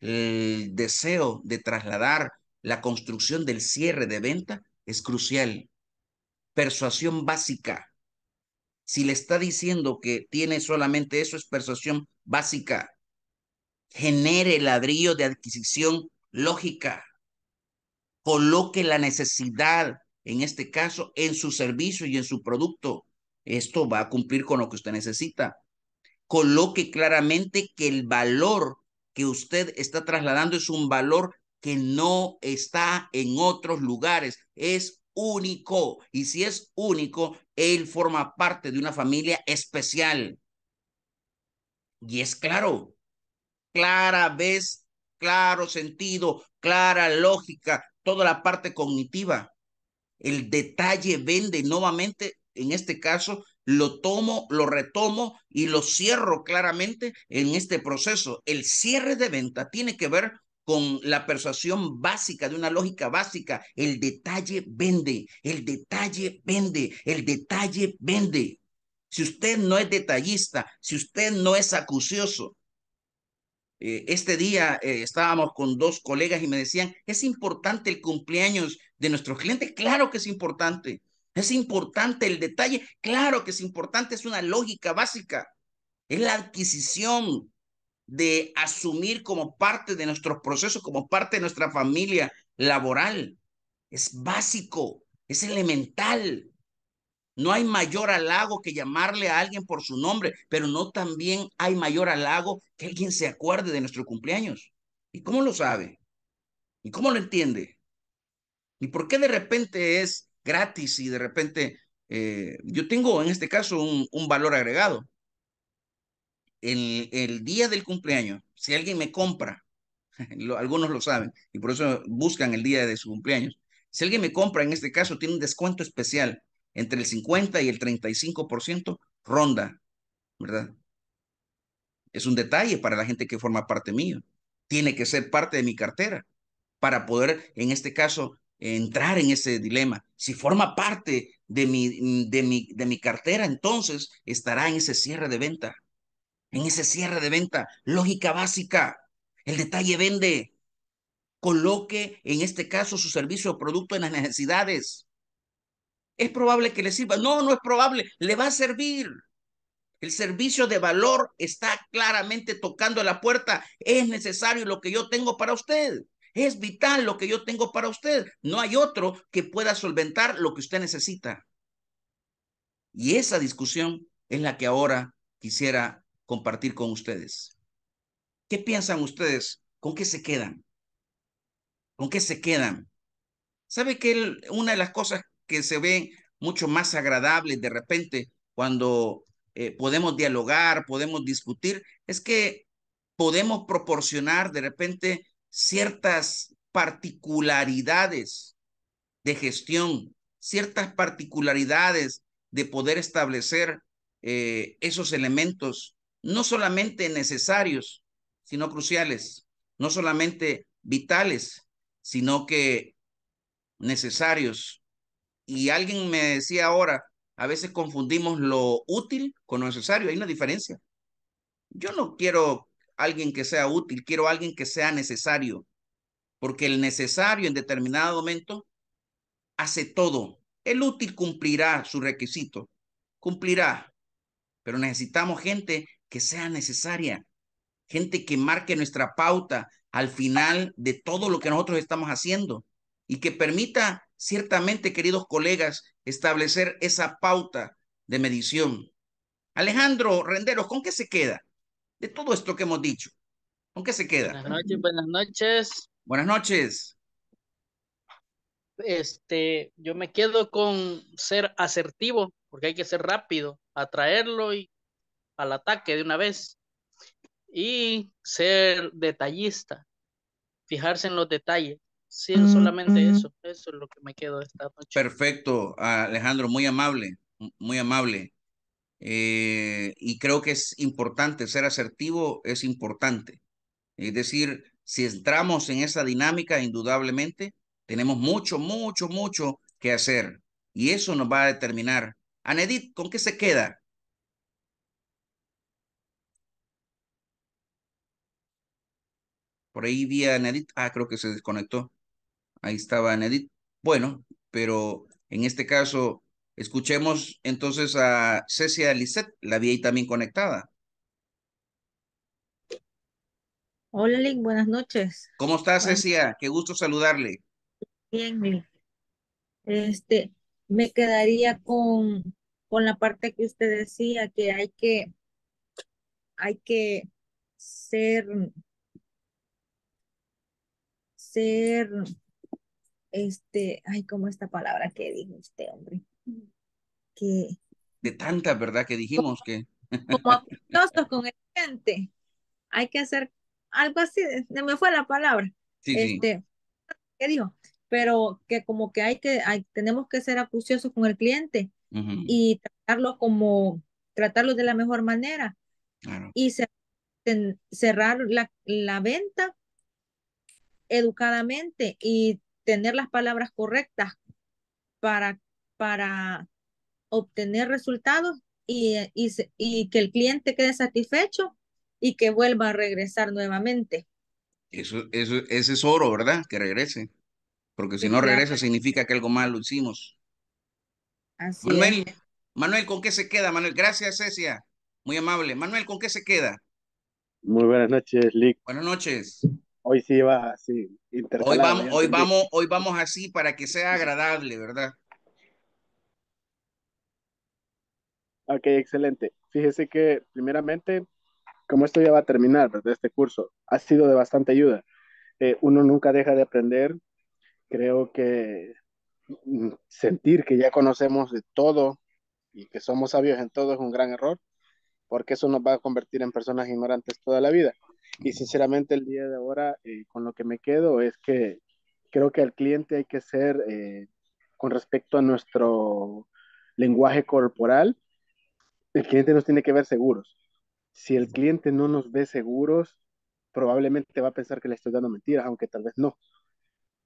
El deseo de trasladar la construcción del cierre de venta es crucial. Persuasión básica si le está diciendo que tiene solamente eso, es persuasión básica. Genere ladrillo de adquisición lógica. Coloque la necesidad, en este caso, en su servicio y en su producto. Esto va a cumplir con lo que usted necesita. Coloque claramente que el valor que usted está trasladando es un valor que no está en otros lugares. Es único. Y si es único, él forma parte de una familia especial. Y es claro, clara vez, claro sentido, clara lógica, toda la parte cognitiva. El detalle vende nuevamente, en este caso, lo tomo, lo retomo y lo cierro claramente en este proceso. El cierre de venta tiene que ver con la persuasión básica, de una lógica básica. El detalle vende, el detalle vende, el detalle vende. Si usted no es detallista, si usted no es acucioso. Eh, este día eh, estábamos con dos colegas y me decían, ¿es importante el cumpleaños de nuestros clientes? Claro que es importante. Es importante el detalle, claro que es importante, es una lógica básica. Es la adquisición de asumir como parte de nuestros procesos, como parte de nuestra familia laboral. Es básico, es elemental. No hay mayor halago que llamarle a alguien por su nombre, pero no también hay mayor halago que alguien se acuerde de nuestro cumpleaños. ¿Y cómo lo sabe? ¿Y cómo lo entiende? ¿Y por qué de repente es gratis y de repente eh, yo tengo en este caso un valor agregado? el, día del cumpleaños, si alguien me compra, algunos lo saben y por eso buscan el día de su cumpleaños, si alguien me compra, en este caso, tiene un descuento especial entre el 50 y el 35%, ronda, ¿verdad? Es un detalle para la gente que forma parte mío. Tiene que ser parte de mi cartera para poder, en este caso, entrar en ese dilema. Si forma parte de mi, de mi, de mi cartera, entonces estará en ese cierre de venta en ese cierre de venta. Lógica básica. El detalle vende. Coloque en este caso su servicio o producto en las necesidades. Es probable que le sirva. No, no es probable. Le va a servir. El servicio de valor está claramente tocando la puerta. Es necesario lo que yo tengo para usted. Es vital lo que yo tengo para usted. No hay otro que pueda solventar lo que usted necesita. Y esa discusión es la que ahora quisiera compartir con ustedes. ¿Qué piensan ustedes? ¿Con qué se quedan? ¿Con qué se quedan? ¿Sabe que una de las cosas que se ven mucho más agradable de repente cuando eh, podemos dialogar, podemos discutir, es que podemos proporcionar de repente ciertas particularidades de gestión, ciertas particularidades de poder establecer eh, esos elementos no solamente necesarios, sino cruciales, no solamente vitales, sino que necesarios. Y alguien me decía ahora, a veces confundimos lo útil con lo necesario, hay una diferencia. Yo no quiero alguien que sea útil, quiero alguien que sea necesario, porque el necesario en determinado momento hace todo. El útil cumplirá su requisito, cumplirá, pero necesitamos gente que sea necesaria, gente que marque nuestra pauta al final de todo lo que nosotros estamos haciendo y que permita ciertamente, queridos colegas, establecer esa pauta de medición. Alejandro Renderos, ¿con qué se queda de todo esto que hemos dicho? ¿Con qué se queda? Buenas noches, buenas noches. Buenas noches. Este, yo me quedo con ser asertivo, porque hay que ser rápido, atraerlo y al ataque de una vez y ser detallista, fijarse en los detalles. Sí, mm, solamente mm. eso, eso es lo que me quedo esta noche. Perfecto, Alejandro, muy amable, muy amable. Eh, y creo que es importante, ser asertivo es importante. Es decir, si entramos en esa dinámica, indudablemente, tenemos mucho, mucho, mucho que hacer. Y eso nos va a determinar. Anedit, ¿con qué se queda? Por ahí vi a Nedit. Ah, creo que se desconectó. Ahí estaba Nedit. Bueno, pero en este caso, escuchemos entonces a Cecia Lisset. La vi ahí también conectada. Hola, Link. Buenas noches. ¿Cómo estás, Cecia? Qué gusto saludarle. Bien, Este, me quedaría con, con la parte que usted decía que hay que, hay que ser este, ay, ¿cómo esta palabra que dijo este hombre? Que... De tanta, ¿verdad? Que dijimos que... Como con el cliente Hay que hacer algo así, me fue la palabra. este, ¿Qué dijo? Pero que como que hay que, hay, tenemos que ser acuciosos con el cliente y tratarlo como, tratarlo de la mejor manera. Y cerrar la, la venta educadamente y tener las palabras correctas para, para obtener resultados y, eh, y, que el cliente quede satisfecho y que vuelva a regresar nuevamente. Eso, eso, ese es oro, ¿verdad? Que regrese. Porque si no regresa significa que algo mal lo hicimos. Manuel, Manuel, ¿con qué se queda, Manuel? Gracias, Cecia. Muy amable. Manuel, ¿con qué se queda? Muy buenas noches, Lick. Buenas noches hoy sí va así. Hoy vamos, hoy vamos, hoy vamos así para que sea agradable, ¿verdad? Ok, excelente. Fíjese que primeramente, como esto ya va a terminar, ¿verdad? Este curso ha sido de bastante ayuda. Eh, uno nunca deja de aprender. Creo que mm, sentir que ya conocemos de todo y que somos sabios en todo es un gran error, porque eso nos va a convertir en personas ignorantes toda la vida. Y sinceramente el día de ahora eh, con lo que me quedo es que creo que al cliente hay que ser eh, con respecto a nuestro lenguaje corporal, el cliente nos tiene que ver seguros. Si el cliente no nos ve seguros, probablemente va a pensar que le estoy dando mentiras, aunque tal vez no.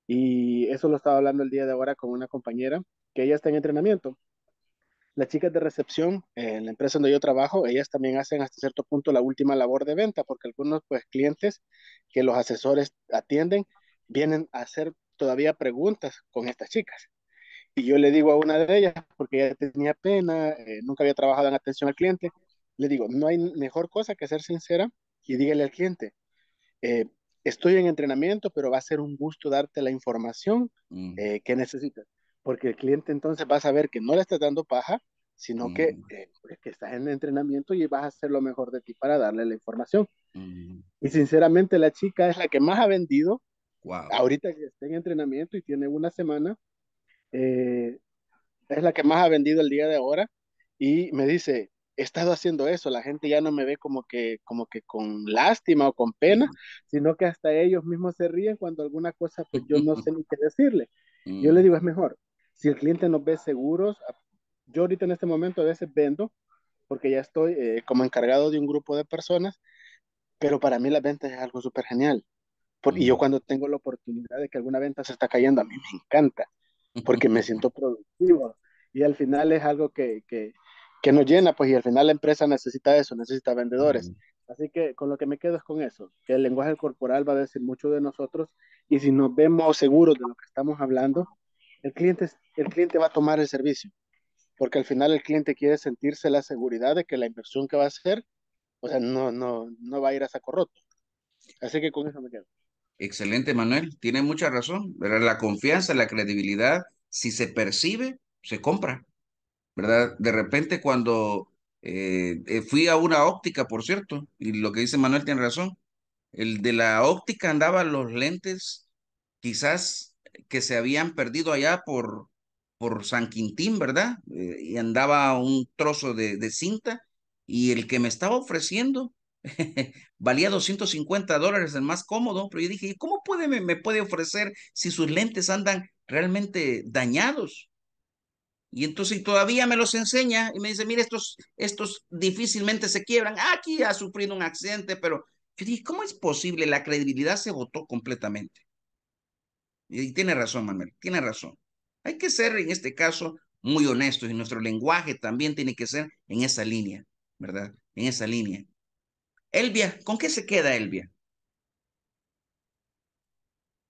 Y eso lo estaba hablando el día de ahora con una compañera que ella está en entrenamiento las chicas de recepción en la empresa donde yo trabajo, ellas también hacen hasta cierto punto la última labor de venta, porque algunos pues, clientes que los asesores atienden vienen a hacer todavía preguntas con estas chicas. Y yo le digo a una de ellas, porque ella tenía pena, eh, nunca había trabajado en atención al cliente, le digo, no hay mejor cosa que ser sincera y dígale al cliente, eh, estoy en entrenamiento, pero va a ser un gusto darte la información mm. eh, que necesitas porque el cliente entonces va a saber que no le estás dando paja, sino que, mm. eh, pues, estás en entrenamiento y vas a hacer lo mejor de ti para darle la información. Mm. Y sinceramente la chica es la que más ha vendido. Wow. Ahorita que está en entrenamiento y tiene una semana, eh, es la que más ha vendido el día de ahora. Y me dice, he estado haciendo eso, la gente ya no me ve como que, como que con lástima o con pena, mm. sino que hasta ellos mismos se ríen cuando alguna cosa, pues yo no sé ni qué decirle. Yo le digo, es mejor, si el cliente nos ve seguros, ah, yo ahorita en este momento a veces vendo, porque ya estoy eh, como encargado de un grupo de personas, pero para mí la venta es algo súper genial. y yo cuando tengo la oportunidad de que alguna venta se está cayendo, a mí me encanta, porque me siento productivo. Y al final es algo que, que, nos llena, pues, y al final la empresa necesita eso, necesita vendedores. Así que con lo que me quedo es con eso, que el lenguaje corporal va a decir mucho de nosotros y si nos vemos seguros de lo que estamos hablando, el cliente, el cliente va a tomar el servicio, porque al final el cliente quiere sentirse la seguridad de que la inversión que va a hacer, o sea, no, no, no va a ir a saco roto. Así que con eso me quedo. Excelente, Manuel. Tiene mucha razón. ¿verdad? La confianza, la credibilidad, si se percibe, se compra. ¿Verdad? De repente cuando eh, eh, fui a una óptica, por cierto, y lo que dice Manuel tiene razón. El de la óptica andaba los lentes quizás que se habían perdido allá por, por San Quintín, ¿verdad? Eh, y andaba un trozo de, cinta y el que me estaba ofreciendo valía 250 dólares, el más cómodo, pero yo dije, ¿y cómo puede, me, puede ofrecer si sus lentes andan realmente dañados? Y entonces todavía me los enseña y me dice, mire, estos, estos difícilmente se quiebran. Ah, aquí ha sufrido un accidente, pero yo dije, ¿cómo es posible? La credibilidad se votó completamente. Y tiene razón, Manuel, tiene razón. Hay que ser en este caso muy honestos y nuestro lenguaje también tiene que ser en esa línea, ¿verdad? En esa línea. Elvia, ¿con qué se queda Elvia?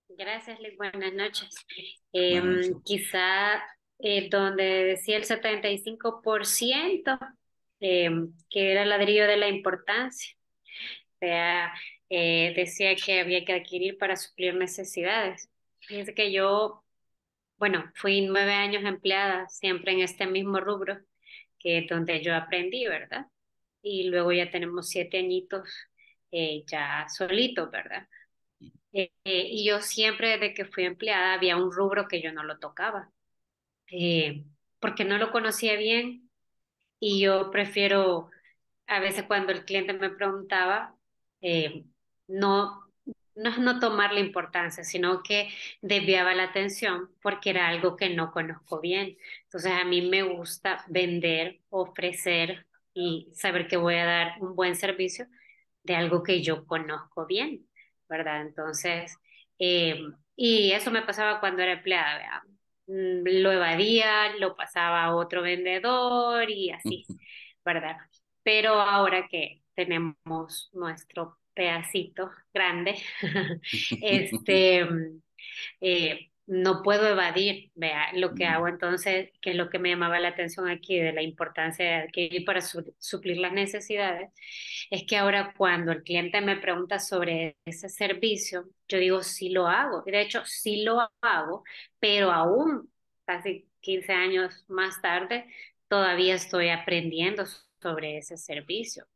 Gracias, Liz. Buenas noches. Em, quizá eh, donde decía el 75% em, que era ladrillo de la importancia. sea, eh, decía que había que adquirir para suplir necesidades. Fíjense que yo, bueno, fui nueve años empleada siempre en este mismo rubro, que es donde yo aprendí, ¿verdad? Y luego ya tenemos siete añitos eh, ya solitos, ¿verdad? Eh, eh, y yo siempre desde que fui empleada había un rubro que yo no lo tocaba, porque no lo conocía bien y yo prefiero, a veces cuando el cliente me preguntaba, no no es no tomarle importancia, sino que desviaba la atención porque era algo que no conozco bien. Entonces a mí me gusta vender, ofrecer y saber que voy a dar un buen servicio de algo que yo conozco bien, ¿verdad? Entonces, eh, y eso me pasaba cuando era empleada, mm, lo evadía, lo pasaba a otro vendedor y así, ¿verdad? Pero ahora que tenemos nuestro pedacito grande, este, eh, no puedo evadir vea, lo que mm. hago entonces, que es lo que me llamaba la atención aquí de la importancia de adquirir para suplir las necesidades, es que ahora cuando el cliente me pregunta sobre ese servicio, yo digo, sí lo hago, de hecho sí lo hago, pero aún casi 15 años más tarde, todavía estoy aprendiendo sobre ese servicio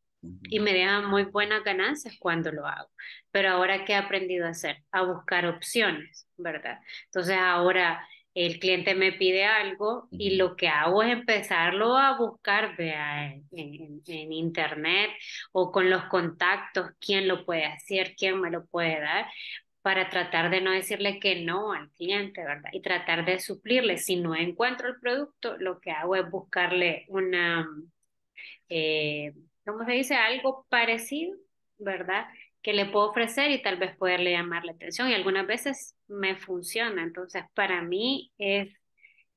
y me dejan muy buenas ganancias cuando lo hago. Pero ahora, ¿qué he aprendido a hacer? A buscar opciones, ¿verdad? Entonces ahora el cliente me pide algo y lo que hago es empezarlo a buscar en, internet o con los contactos, quién lo puede hacer, quién me lo puede dar, para tratar de no decirle que no al cliente, ¿verdad? Y tratar de suplirle. Si no encuentro el producto, lo que hago es buscarle una... Eh, ¿cómo se dice? Algo parecido, ¿verdad? Que le puedo ofrecer y tal vez poderle llamar la atención. Y algunas veces me funciona. Entonces, para mí es,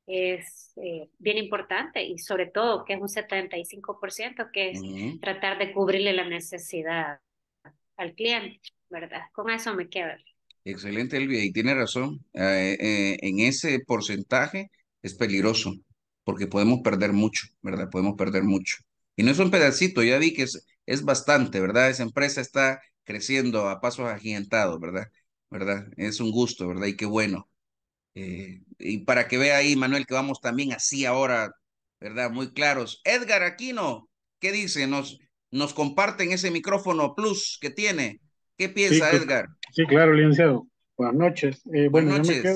es eh, bien importante y sobre todo que es un 75% que es tratar de cubrirle la necesidad al cliente, ¿verdad? Con eso me quedo. Excelente, Elvia, y tiene razón. Eh, eh, en ese porcentaje es peligroso porque podemos perder mucho, ¿verdad? Podemos perder mucho. Y no es un pedacito, ya vi que es, bastante, ¿verdad? Esa empresa está creciendo a pasos agigantados, ¿verdad? ¿Verdad? Es un gusto, ¿verdad? Y qué bueno. Eh, y para que vea ahí, Manuel, que vamos también así ahora, ¿verdad? Muy claros. Edgar Aquino, ¿qué dice? Nos, nos comparten ese micrófono plus que tiene. ¿Qué piensa, pues, Edgar? Sí, claro, licenciado. Buenas noches. Eh, bueno, noches. Yo,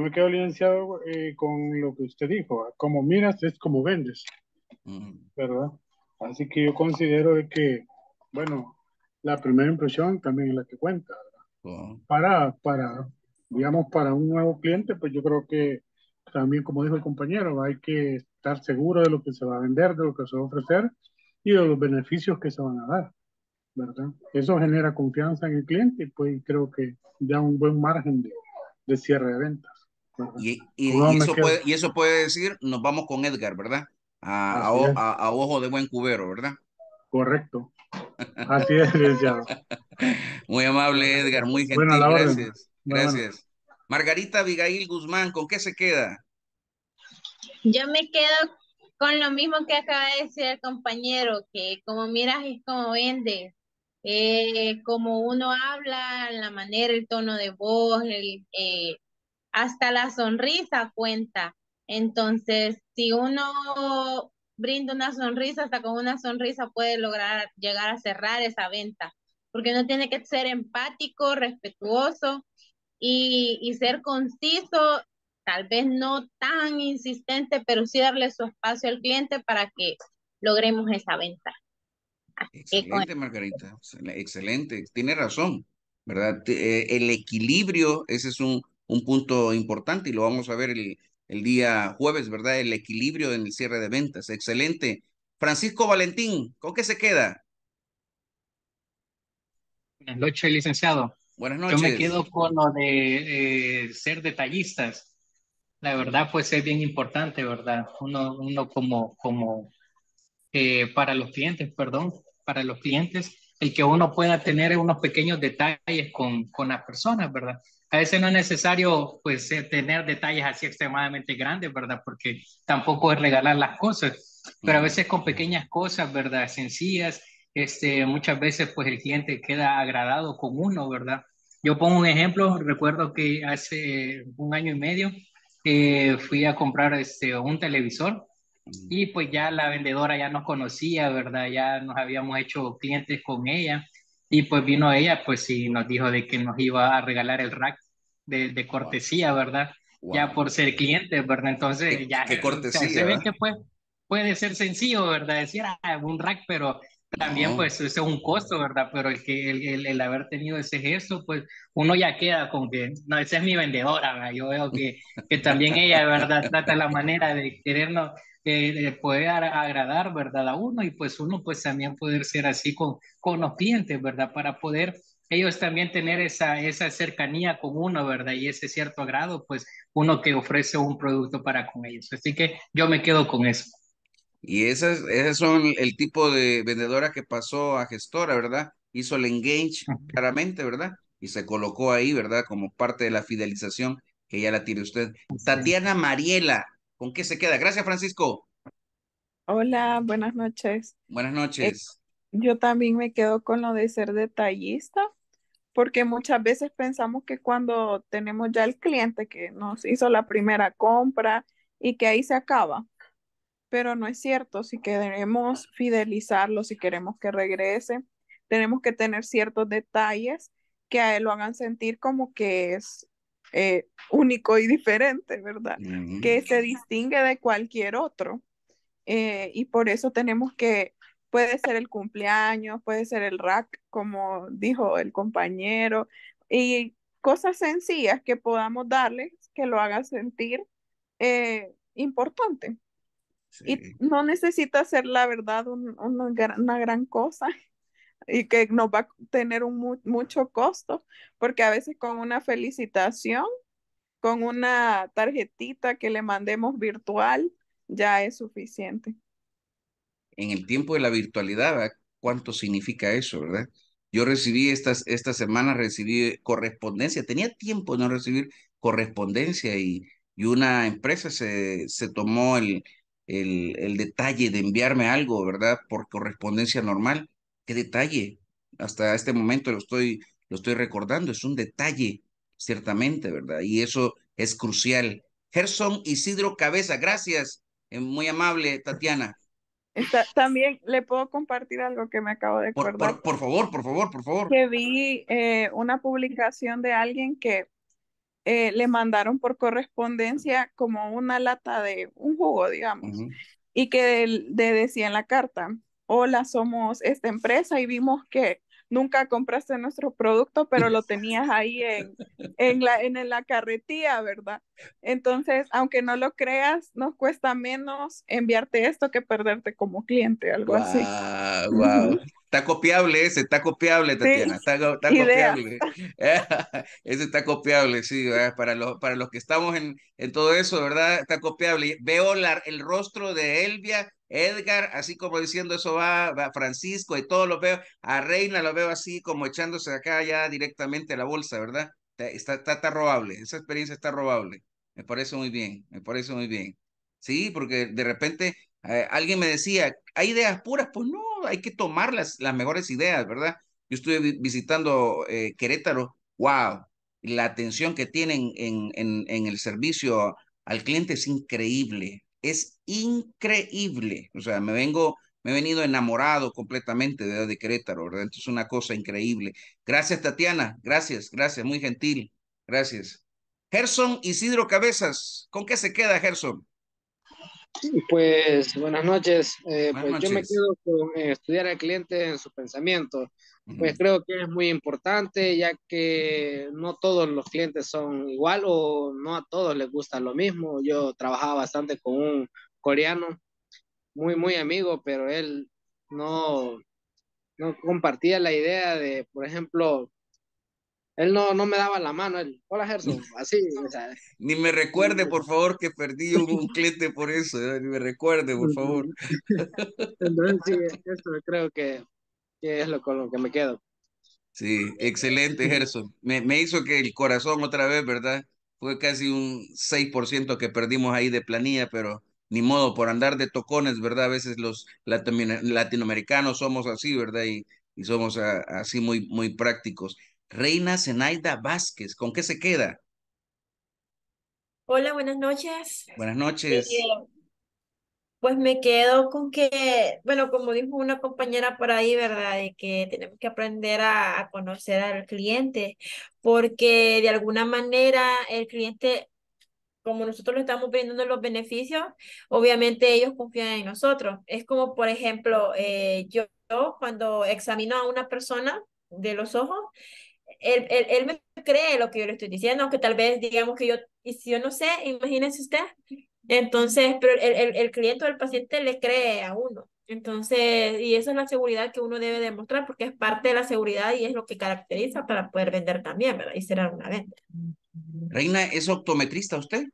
me quedo, yo licenciado eh, con lo que usted dijo. Como miras es como vendes. ¿verdad? Así que yo considero que, bueno, la primera impresión también es la que cuenta, Para, para, digamos, para un nuevo cliente, pues yo creo que también, como dijo el compañero, hay que estar seguro de lo que se va a vender, de lo que se va a ofrecer y de los beneficios que se van a dar, ¿verdad? Eso genera confianza en el cliente y pues creo que da un buen margen de, cierre de ventas. y, pues, eso puede, y, eso puede, decir, nos vamos con Edgar, ¿verdad? a, ojo de buen cubero, ¿verdad? Correcto. Así es, Muy amable, Edgar, muy gentil. gracias. Gracias. Margarita Abigail Guzmán, ¿con qué se queda? Yo me quedo con lo mismo que acaba de decir el compañero, que como miras es como vendes. Eh, como uno habla, la manera, el tono de voz, el, eh, hasta la sonrisa cuenta. Entonces, si uno brinda una sonrisa, hasta con una sonrisa puede lograr llegar a cerrar esa venta, porque uno tiene que ser empático, respetuoso y, ser conciso, tal vez no tan insistente, pero sí darle su espacio al cliente para que logremos esa venta. excelente, Margarita, excelente, tiene razón, ¿verdad? Eh, el equilibrio, ese es un, un punto importante y lo vamos a ver el, el día jueves, ¿verdad? El equilibrio en el cierre de ventas. Excelente. Francisco Valentín, ¿con qué se queda? Buenas noches, licenciado. Buenas noches. Yo me quedo con lo de eh, ser detallistas. La verdad, pues es bien importante, ¿verdad? Uno, uno como, como eh, para los clientes, perdón, para los clientes, el que uno pueda tener unos pequeños detalles con, con las personas, ¿verdad? A veces no es necesario pues eh, tener detalles así extremadamente grandes, ¿verdad? Porque tampoco es regalar las cosas, pero a veces con pequeñas cosas, ¿verdad? Sencillas, este, muchas veces pues el cliente queda agradado con uno, ¿verdad? Yo pongo un ejemplo, recuerdo que hace un año y medio eh, fui a comprar este, un televisor y pues ya la vendedora ya nos conocía, ¿verdad? Ya nos habíamos hecho clientes con ella. Y pues vino ella, pues sí, nos dijo de que nos iba a regalar el rack de, de cortesía, ¿verdad? Ya por ser cliente, ¿verdad? Entonces ya... Qué cortesía. Se ve que pues, puede ser sencillo, ¿verdad? Decir, ah, un rack, pero también pues eso es un costo, ¿verdad? Pero el, que, el, haber tenido ese gesto, pues uno ya queda con que, no, esa es mi vendedora, ¿verdad? Yo veo que, que también ella, ¿verdad? Trata la manera de querernos que le puede agradar, ¿verdad? A uno y pues uno pues también poder ser así con, con los clientes, ¿verdad? Para poder ellos también tener esa, esa cercanía con uno, ¿verdad? Y ese cierto agrado, pues uno que ofrece un producto para con ellos. Así que yo me quedo con eso. Y esas, es son el tipo de vendedora que pasó a gestora, ¿verdad? Hizo el engage claramente, ¿verdad? Y se colocó ahí, ¿verdad? Como parte de la fidelización que ya la tiene usted. Tatiana Mariela, ¿Con qué se queda? Gracias, Francisco. Hola, buenas noches. Buenas eh, noches. yo también me quedo con lo de ser detallista, porque muchas veces pensamos que cuando tenemos ya el cliente que nos hizo la primera compra y que ahí se acaba, pero no es cierto. Si queremos fidelizarlo, si queremos que regrese, tenemos que tener ciertos detalles que a él lo hagan sentir como que es eh, único y diferente, ¿verdad? Que se distingue de cualquier otro. Eh, y por eso tenemos que, puede ser el cumpleaños, puede ser el rack, como dijo el compañero, y cosas sencillas que podamos darle que lo haga sentir eh, importante. Y no necesita ser la verdad una gran cosa, y que nos va a tener un mucho costo, porque a veces con una felicitación, con una tarjetita que le mandemos virtual, ya es suficiente. En el tiempo de la virtualidad, ¿cuánto significa eso, verdad? Yo recibí estas, esta semana, recibí correspondencia, tenía tiempo de no recibir correspondencia y, una empresa se, se tomó el, el, el, detalle de enviarme algo, ¿verdad? Por correspondencia normal qué detalle. Hasta este momento lo estoy, lo estoy recordando, es un detalle, ciertamente, ¿verdad? Y eso es crucial. Gerson Isidro Cabeza, gracias. Eh, muy amable, Tatiana. también le puedo compartir algo que me acabo de acordar. Por, favor, por favor, por favor. Que vi eh, una publicación de alguien que eh, le mandaron por correspondencia como una lata de un jugo, digamos, y que de decía en la carta, hola, somos esta empresa y vimos que nunca compraste nuestro producto, pero lo tenías ahí en, en, la, en la carretilla, ¿verdad? Entonces, aunque no lo creas, nos cuesta menos enviarte esto que perderte como cliente, algo así. así. Wow. Está copiable ese, está copiable, Tatiana, está, copiable. ese está copiable, sí, para los, para los que estamos en, todo eso, ¿verdad? Está copiable. Veo el rostro de Elvia Edgar, así como diciendo eso va, Francisco y todo lo veo, a Reina lo veo así como echándose acá ya directamente a la bolsa, ¿verdad? Está, está, robable, esa experiencia está robable. Me parece muy bien, me parece muy bien. Sí, porque de repente eh, alguien me decía, ¿hay ideas puras? Pues no, hay que tomar las, mejores ideas, ¿verdad? Yo estuve visitando eh, Querétaro, wow, la atención que tienen en, en, en el servicio al cliente es increíble, es increíble. O sea, me vengo, me he venido enamorado completamente de, de Querétaro, ¿verdad? Entonces, una cosa increíble. Gracias, Tatiana. Gracias, gracias, muy gentil. Gracias. Gerson Isidro Cabezas, ¿con qué se queda, Gerson? Pues buenas noches. Eh, pues, yo me quedo con eh, estudiar al cliente en su pensamiento Pues creo que es muy importante, ya que no todos los clientes son igual o no a todos les gusta lo mismo. Yo trabajaba bastante con un coreano, muy, muy amigo, pero él no, no compartía la idea de, por ejemplo, él no, no me daba la mano, él, hola Gerson, así. ni me recuerde, por favor, que perdí un cliente por eso, ni me recuerde, por favor. Entonces, sí, eso creo que, es lo con lo que me quedo. Sí, excelente, Gerson. Me, me hizo que el corazón otra vez, ¿verdad? Fue casi un 6% que perdimos ahí de planilla, pero ni modo, por andar de tocones, ¿verdad? A veces los latinoamericanos somos así, ¿verdad? Y, y somos ah, así muy, muy prácticos. Reina Zenaida Vázquez, ¿con qué se queda? Hola, buenas noches. Buenas noches. pues me quedo con que, bueno, como dijo una compañera por ahí, ¿verdad? De que tenemos que aprender a conocer al cliente, porque de alguna manera el cliente como nosotros le estamos brindando los beneficios, obviamente ellos confían en nosotros. Es como, por ejemplo, eh, yo, cuando examino a una persona de los ojos, él, él, me cree lo que yo le estoy diciendo, aunque tal vez digamos que yo, y si yo no sé, imagínense usted. Entonces, pero el, el, el cliente o el paciente le cree a uno. Entonces, y esa es la seguridad que uno debe demostrar porque es parte de la seguridad y es lo que caracteriza para poder vender también, ¿verdad? Y será una venta. Mm. Reina, ¿es optometrista usted?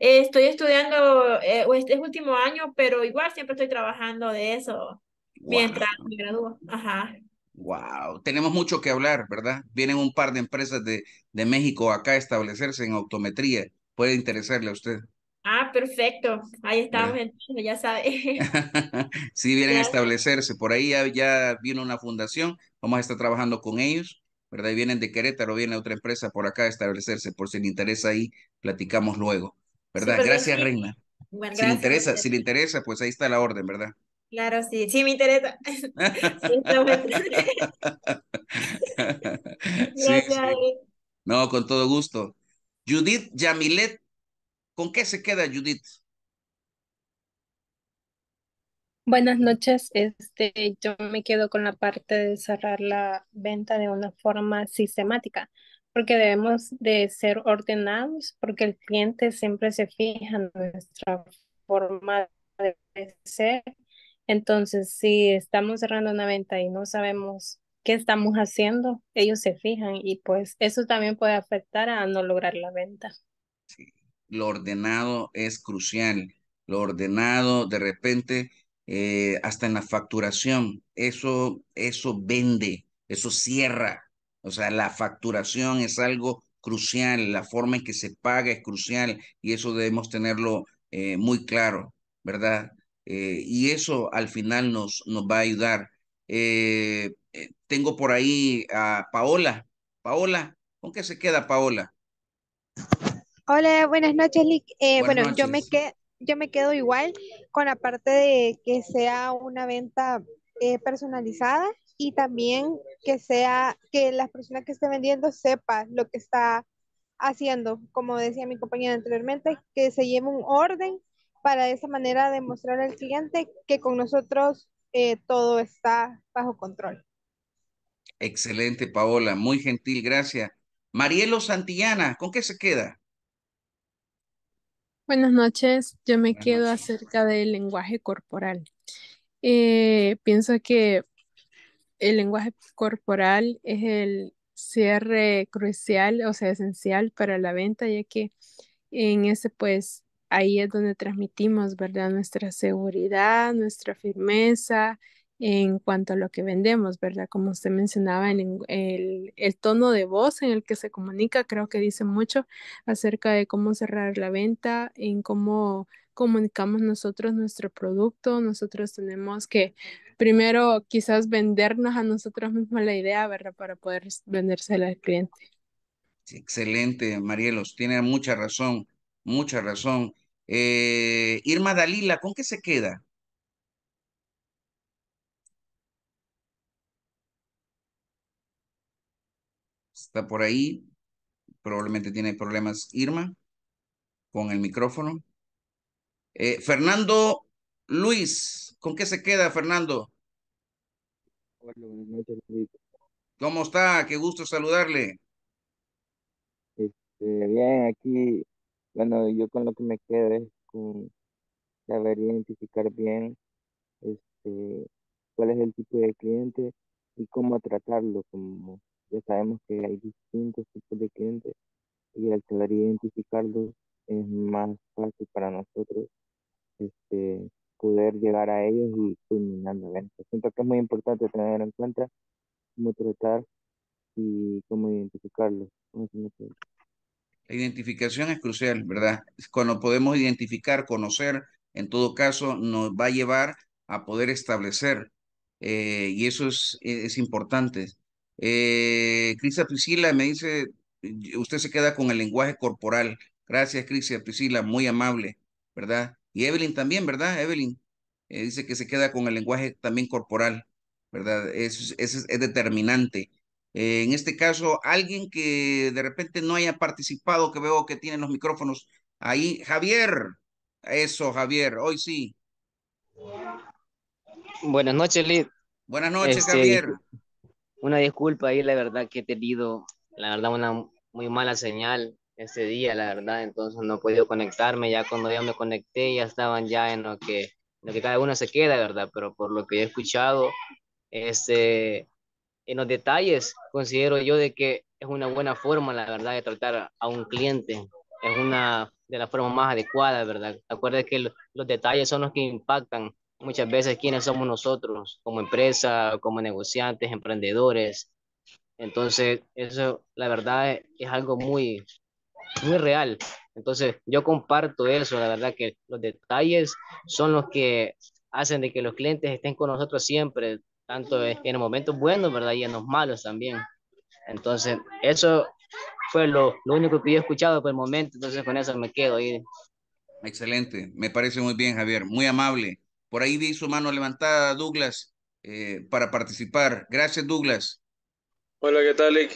Eh, estoy estudiando, eh, este es último año, pero igual siempre estoy trabajando de eso mientras me gradúo. Ajá. Wow, tenemos mucho que hablar, ¿verdad? Vienen un par de empresas de, de México acá a establecerse en optometría. Puede interesarle a usted. Ah, perfecto. Ahí estamos, ya sabe. sí, vienen a establecerse. Por ahí ya, ya vino una fundación. Vamos a estar trabajando con ellos ¿verdad? Y vienen de Querétaro, viene otra empresa por acá a establecerse, por si le interesa ahí, platicamos luego, ¿verdad? gracias, Reina. si le interesa, si le interesa, pues ahí está la orden, ¿verdad? Claro, sí, sí me interesa. sí, no, con todo gusto. Judith Yamilet, ¿con qué se queda Judith? Buenas noches. Este, yo me quedo con la parte de cerrar la venta de una forma sistemática, porque debemos de ser ordenados, porque el cliente siempre se fija en nuestra forma de ser. Entonces, si estamos cerrando una venta y no sabemos qué estamos haciendo, ellos se fijan y pues eso también puede afectar a no lograr la venta. Sí. Lo ordenado es crucial. Lo ordenado, de repente, eh, hasta en la facturación. Eso, eso vende, eso cierra. O sea, la facturación es algo crucial, la forma en que se paga es crucial y eso debemos tenerlo eh, muy claro, ¿verdad? Eh, y eso al final nos, nos va a ayudar. tengo por ahí a Paola. Paola, ¿con qué se queda Paola? Hola, buenas noches, Lick. bueno, yo me quedo yo me quedo igual con la parte de que sea una venta eh, personalizada y también que sea que las personas que esté vendiendo sepa lo que está haciendo, como decía mi compañera anteriormente, que se lleve un orden para de esa manera demostrar al cliente que con nosotros eh, todo está bajo control. Excelente, Paola, muy gentil, gracias. Marielo Santillana, ¿con qué se queda? Buenas noches, yo me quedo acerca del lenguaje corporal. Eh, pienso que el lenguaje corporal es el cierre eh, crucial, o sea, esencial para la venta, ya que en ese pues ahí es donde transmitimos, ¿verdad? Nuestra seguridad, nuestra firmeza, en cuanto a lo que vendemos, ¿verdad? Como usted mencionaba, el, tono de voz en el que se comunica creo que dice mucho acerca de cómo cerrar la venta, en cómo comunicamos nosotros nuestro producto. Nosotros tenemos que primero quizás vendernos a nosotros mismos la idea, ¿verdad? Para poder vendérsela al cliente. Excelente, Marielos, tiene mucha razón, mucha razón. Eh, Irma Dalila, ¿con qué se queda? está por ahí. Probablemente tiene problemas Irma con el micrófono. Eh, Fernando Luis, ¿con qué se queda, Fernando? buenas noches, ¿Cómo está? Qué gusto saludarle. Este, bien, aquí, bueno, yo con lo que me quedo es con saber identificar bien este, cuál es el tipo de cliente y cómo tratarlo como ya sabemos que hay distintos tipos de clientes y al saber identificarlos es más fácil para nosotros este, poder llegar a ellos y culminando Siento que es muy importante tener en cuenta cómo tratar y cómo identificarlos. La identificación es crucial, ¿verdad? Cuando podemos identificar, conocer, en todo caso, nos va a llevar a poder establecer. Eh, y eso es, es importante. Eh, Priscila me dice, usted se queda con el lenguaje corporal. Gracias, Crisia Priscila, muy amable, ¿verdad? Y Evelyn también, ¿verdad? Evelyn eh, dice que se queda con el lenguaje también corporal, ¿verdad? Es, es, determinante. Eh, en este caso, alguien que de repente no haya participado, que veo que tiene los micrófonos ahí. Javier, eso, Javier, hoy sí. Buenas noches, Lid. Buenas noches, este, Javier una disculpa ahí, la verdad que he tenido, la verdad, una muy mala señal ese día, la verdad, entonces no he podido conectarme, ya cuando ya me conecté ya estaban ya en lo que, lo que cada uno se queda, ¿verdad? Pero por lo que he escuchado, este, en los detalles, considero yo de que es una buena forma, la verdad, de tratar a un cliente, es una de las formas más adecuadas, ¿verdad? Acuérdate que los detalles son los que impactan muchas veces quiénes somos nosotros como empresa, como negociantes, emprendedores. Entonces, eso la verdad es, algo muy, muy real. Entonces, yo comparto eso, la verdad que los detalles son los que hacen de que los clientes estén con nosotros siempre, tanto en momentos buenos, ¿verdad? Y en los malos también. Entonces, eso fue lo, lo, único que yo he escuchado por el momento, entonces con eso me quedo ahí. Excelente, me parece muy bien, Javier, muy amable. Por ahí vi su mano levantada, Douglas, eh, para participar. Gracias, Douglas. Hola, ¿qué tal,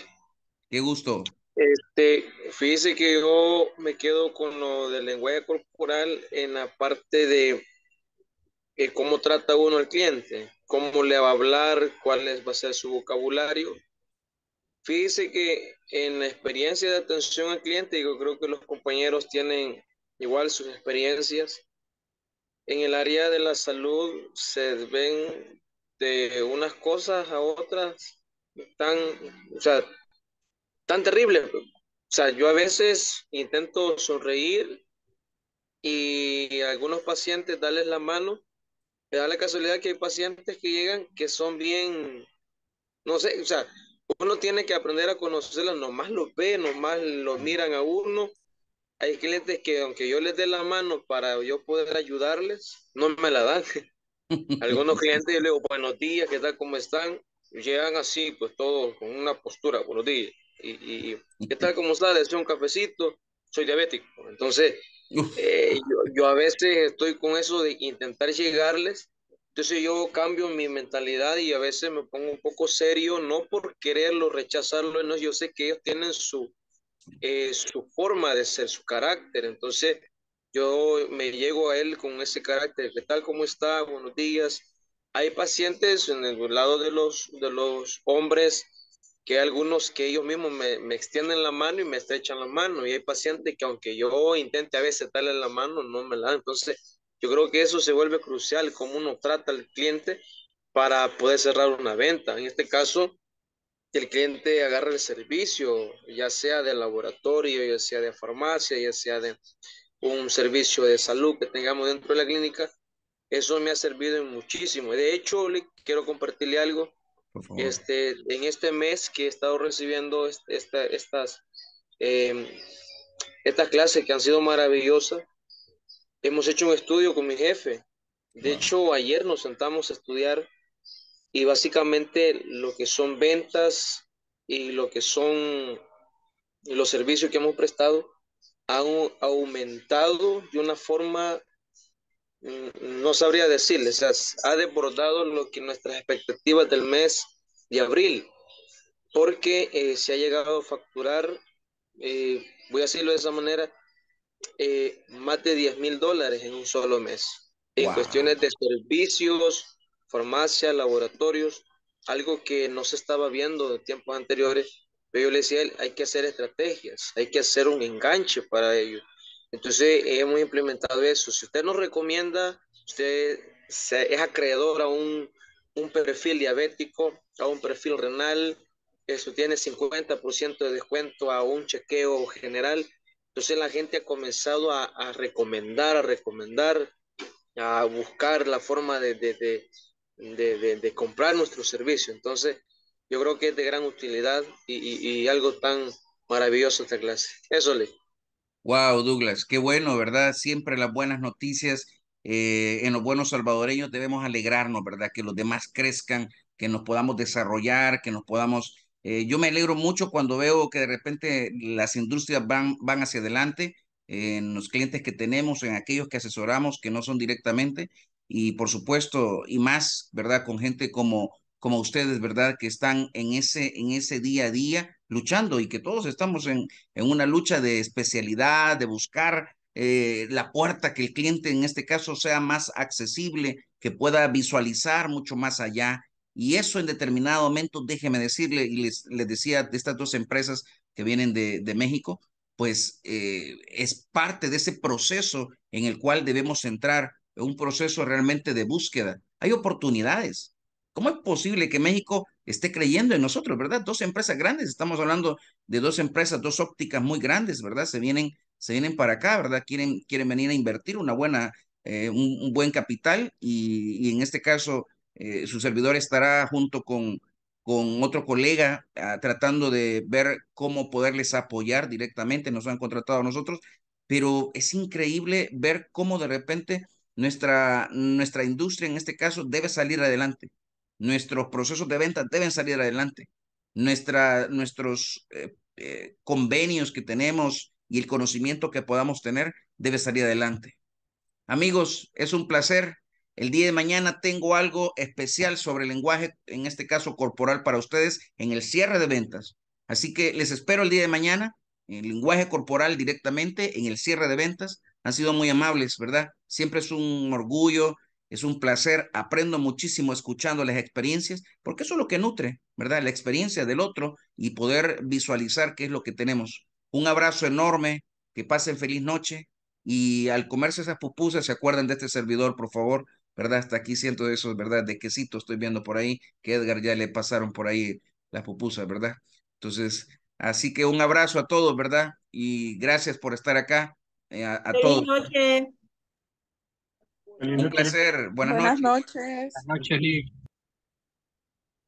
Qué gusto. Este, fíjese que yo me quedo con lo de lenguaje corporal en la parte de eh, cómo trata uno al cliente, cómo le va a hablar, cuál va a ser su vocabulario. Fíjese que en la experiencia de atención al cliente, yo creo que los compañeros tienen igual sus experiencias. En el área de la salud se ven de unas cosas a otras tan, o sea, tan terribles. O sea, yo a veces intento sonreír y a algunos pacientes darles la mano. Me da la casualidad que hay pacientes que llegan que son bien, no sé, o sea, uno tiene que aprender a conocerlos, nomás los ve, nomás los miran a uno hay clientes que aunque yo les dé la mano para yo poder ayudarles, no me la dan. Algunos clientes yo les digo, buenos días, ¿qué tal? ¿Cómo están? Llegan así, pues todos con una postura, buenos días. Y, ¿qué tal? ¿Cómo está? Deseo un cafecito, soy diabético. Entonces, eh, yo, yo, a veces estoy con eso de intentar llegarles. Entonces yo cambio mi mentalidad y a veces me pongo un poco serio, no por quererlo, rechazarlo, no, yo sé que ellos tienen su, eh, su forma de ser, su carácter. Entonces, yo me llego a él con ese carácter, ¿qué tal? como está? Buenos días. Hay pacientes en el lado de los, de los hombres que algunos que ellos mismos me, me, extienden la mano y me estrechan la mano. Y hay pacientes que aunque yo intente a veces darle la mano, no me la dan. Entonces, yo creo que eso se vuelve crucial, cómo uno trata al cliente para poder cerrar una venta. En este caso, que el cliente agarre el servicio, ya sea de laboratorio, ya sea de farmacia, ya sea de un servicio de salud que tengamos dentro de la clínica, eso me ha servido muchísimo. De hecho, quiero compartirle algo. Este, en este mes que he estado recibiendo em, estas, clases que han sido maravillosas, hemos hecho un estudio con mi jefe. De hecho, ayer nos sentamos a estudiar y básicamente lo que son ventas y lo que son los servicios que hemos prestado han aumentado de una forma, mm, no sabría decirles, ha desbordado lo que nuestras expectativas del mes de abril, porque eh, se ha llegado a facturar, eh, voy a decirlo de esa manera, eh, más de 10 mil dólares en un solo mes, en cuestiones de servicios, farmacia, laboratorios, algo que no se estaba viendo en tiempos anteriores, pero yo le decía hay que hacer estrategias, hay que hacer un enganche para ello. Entonces eh, hemos implementado eso. Si usted nos recomienda, usted es acreedor a un, perfil diabético, a un perfil renal, eso tiene 50% de descuento a un chequeo general. Entonces la gente ha comenzado a, recomendar, a recomendar, a buscar la forma de, de, comprar nuestro servicio. Entonces, yo creo que es de gran utilidad y, algo tan maravilloso esta clase. Eso, le. Wow, Douglas, qué bueno, ¿verdad? Siempre las buenas noticias. Eh, en los buenos salvadoreños debemos alegrarnos, ¿verdad? Que los demás crezcan, que nos podamos desarrollar, que nos podamos... Eh, yo me alegro mucho cuando veo que de repente las industrias van, van hacia adelante, en los clientes que tenemos, en aquellos que asesoramos, que no son directamente, y por supuesto, y más, ¿verdad? Con gente como, como ustedes, ¿verdad? Que están en ese, en ese día a día luchando y que todos estamos en, en una lucha de especialidad, de buscar eh, la puerta que el cliente en este caso sea más accesible, que pueda visualizar mucho más allá. Y eso en determinado momento, déjeme decirle, y les, les decía de estas dos empresas que vienen de, de México, pues eh, es parte de ese proceso en el cual debemos entrar un proceso realmente de búsqueda. Hay oportunidades. ¿Cómo es posible que México esté creyendo en nosotros, verdad? Dos empresas grandes, estamos hablando de dos empresas, dos ópticas muy grandes, ¿verdad? Se vienen, se vienen para acá, ¿verdad? Quieren, quieren venir a invertir una buena, eh, un, buen capital y, en este caso eh, su servidor estará junto con, con otro colega ah, tratando de ver cómo poderles apoyar directamente, nos han contratado a nosotros, pero es increíble ver cómo de repente nuestra, nuestra industria en este caso debe salir adelante. Nuestros procesos de venta deben salir adelante. Nuestra, nuestros eh, eh, convenios que tenemos y el conocimiento que podamos tener debe salir adelante. Amigos, es un placer. El día de mañana tengo algo especial sobre el lenguaje, en este caso corporal, para ustedes en el cierre de ventas. Así que les espero el día de mañana, en el lenguaje corporal directamente, en el cierre de ventas han sido muy amables, ¿verdad? Siempre es un orgullo, es un placer, aprendo muchísimo escuchando las experiencias, porque eso es lo que nutre, ¿verdad? La experiencia del otro y poder visualizar qué es lo que tenemos. Un abrazo enorme, que pasen feliz noche y al comerse esas pupusas se acuerdan de este servidor, por favor, ¿verdad? Hasta aquí siento eso, ¿verdad? De quesito estoy viendo por ahí, que Edgar ya le pasaron por ahí las pupusas, ¿verdad? Entonces, así que un abrazo a todos, ¿verdad? Y gracias por estar acá eh, a, Noches. Un placer. Buenas, noches. Buenas noches,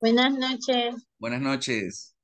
Buenas noches. Buenas noches.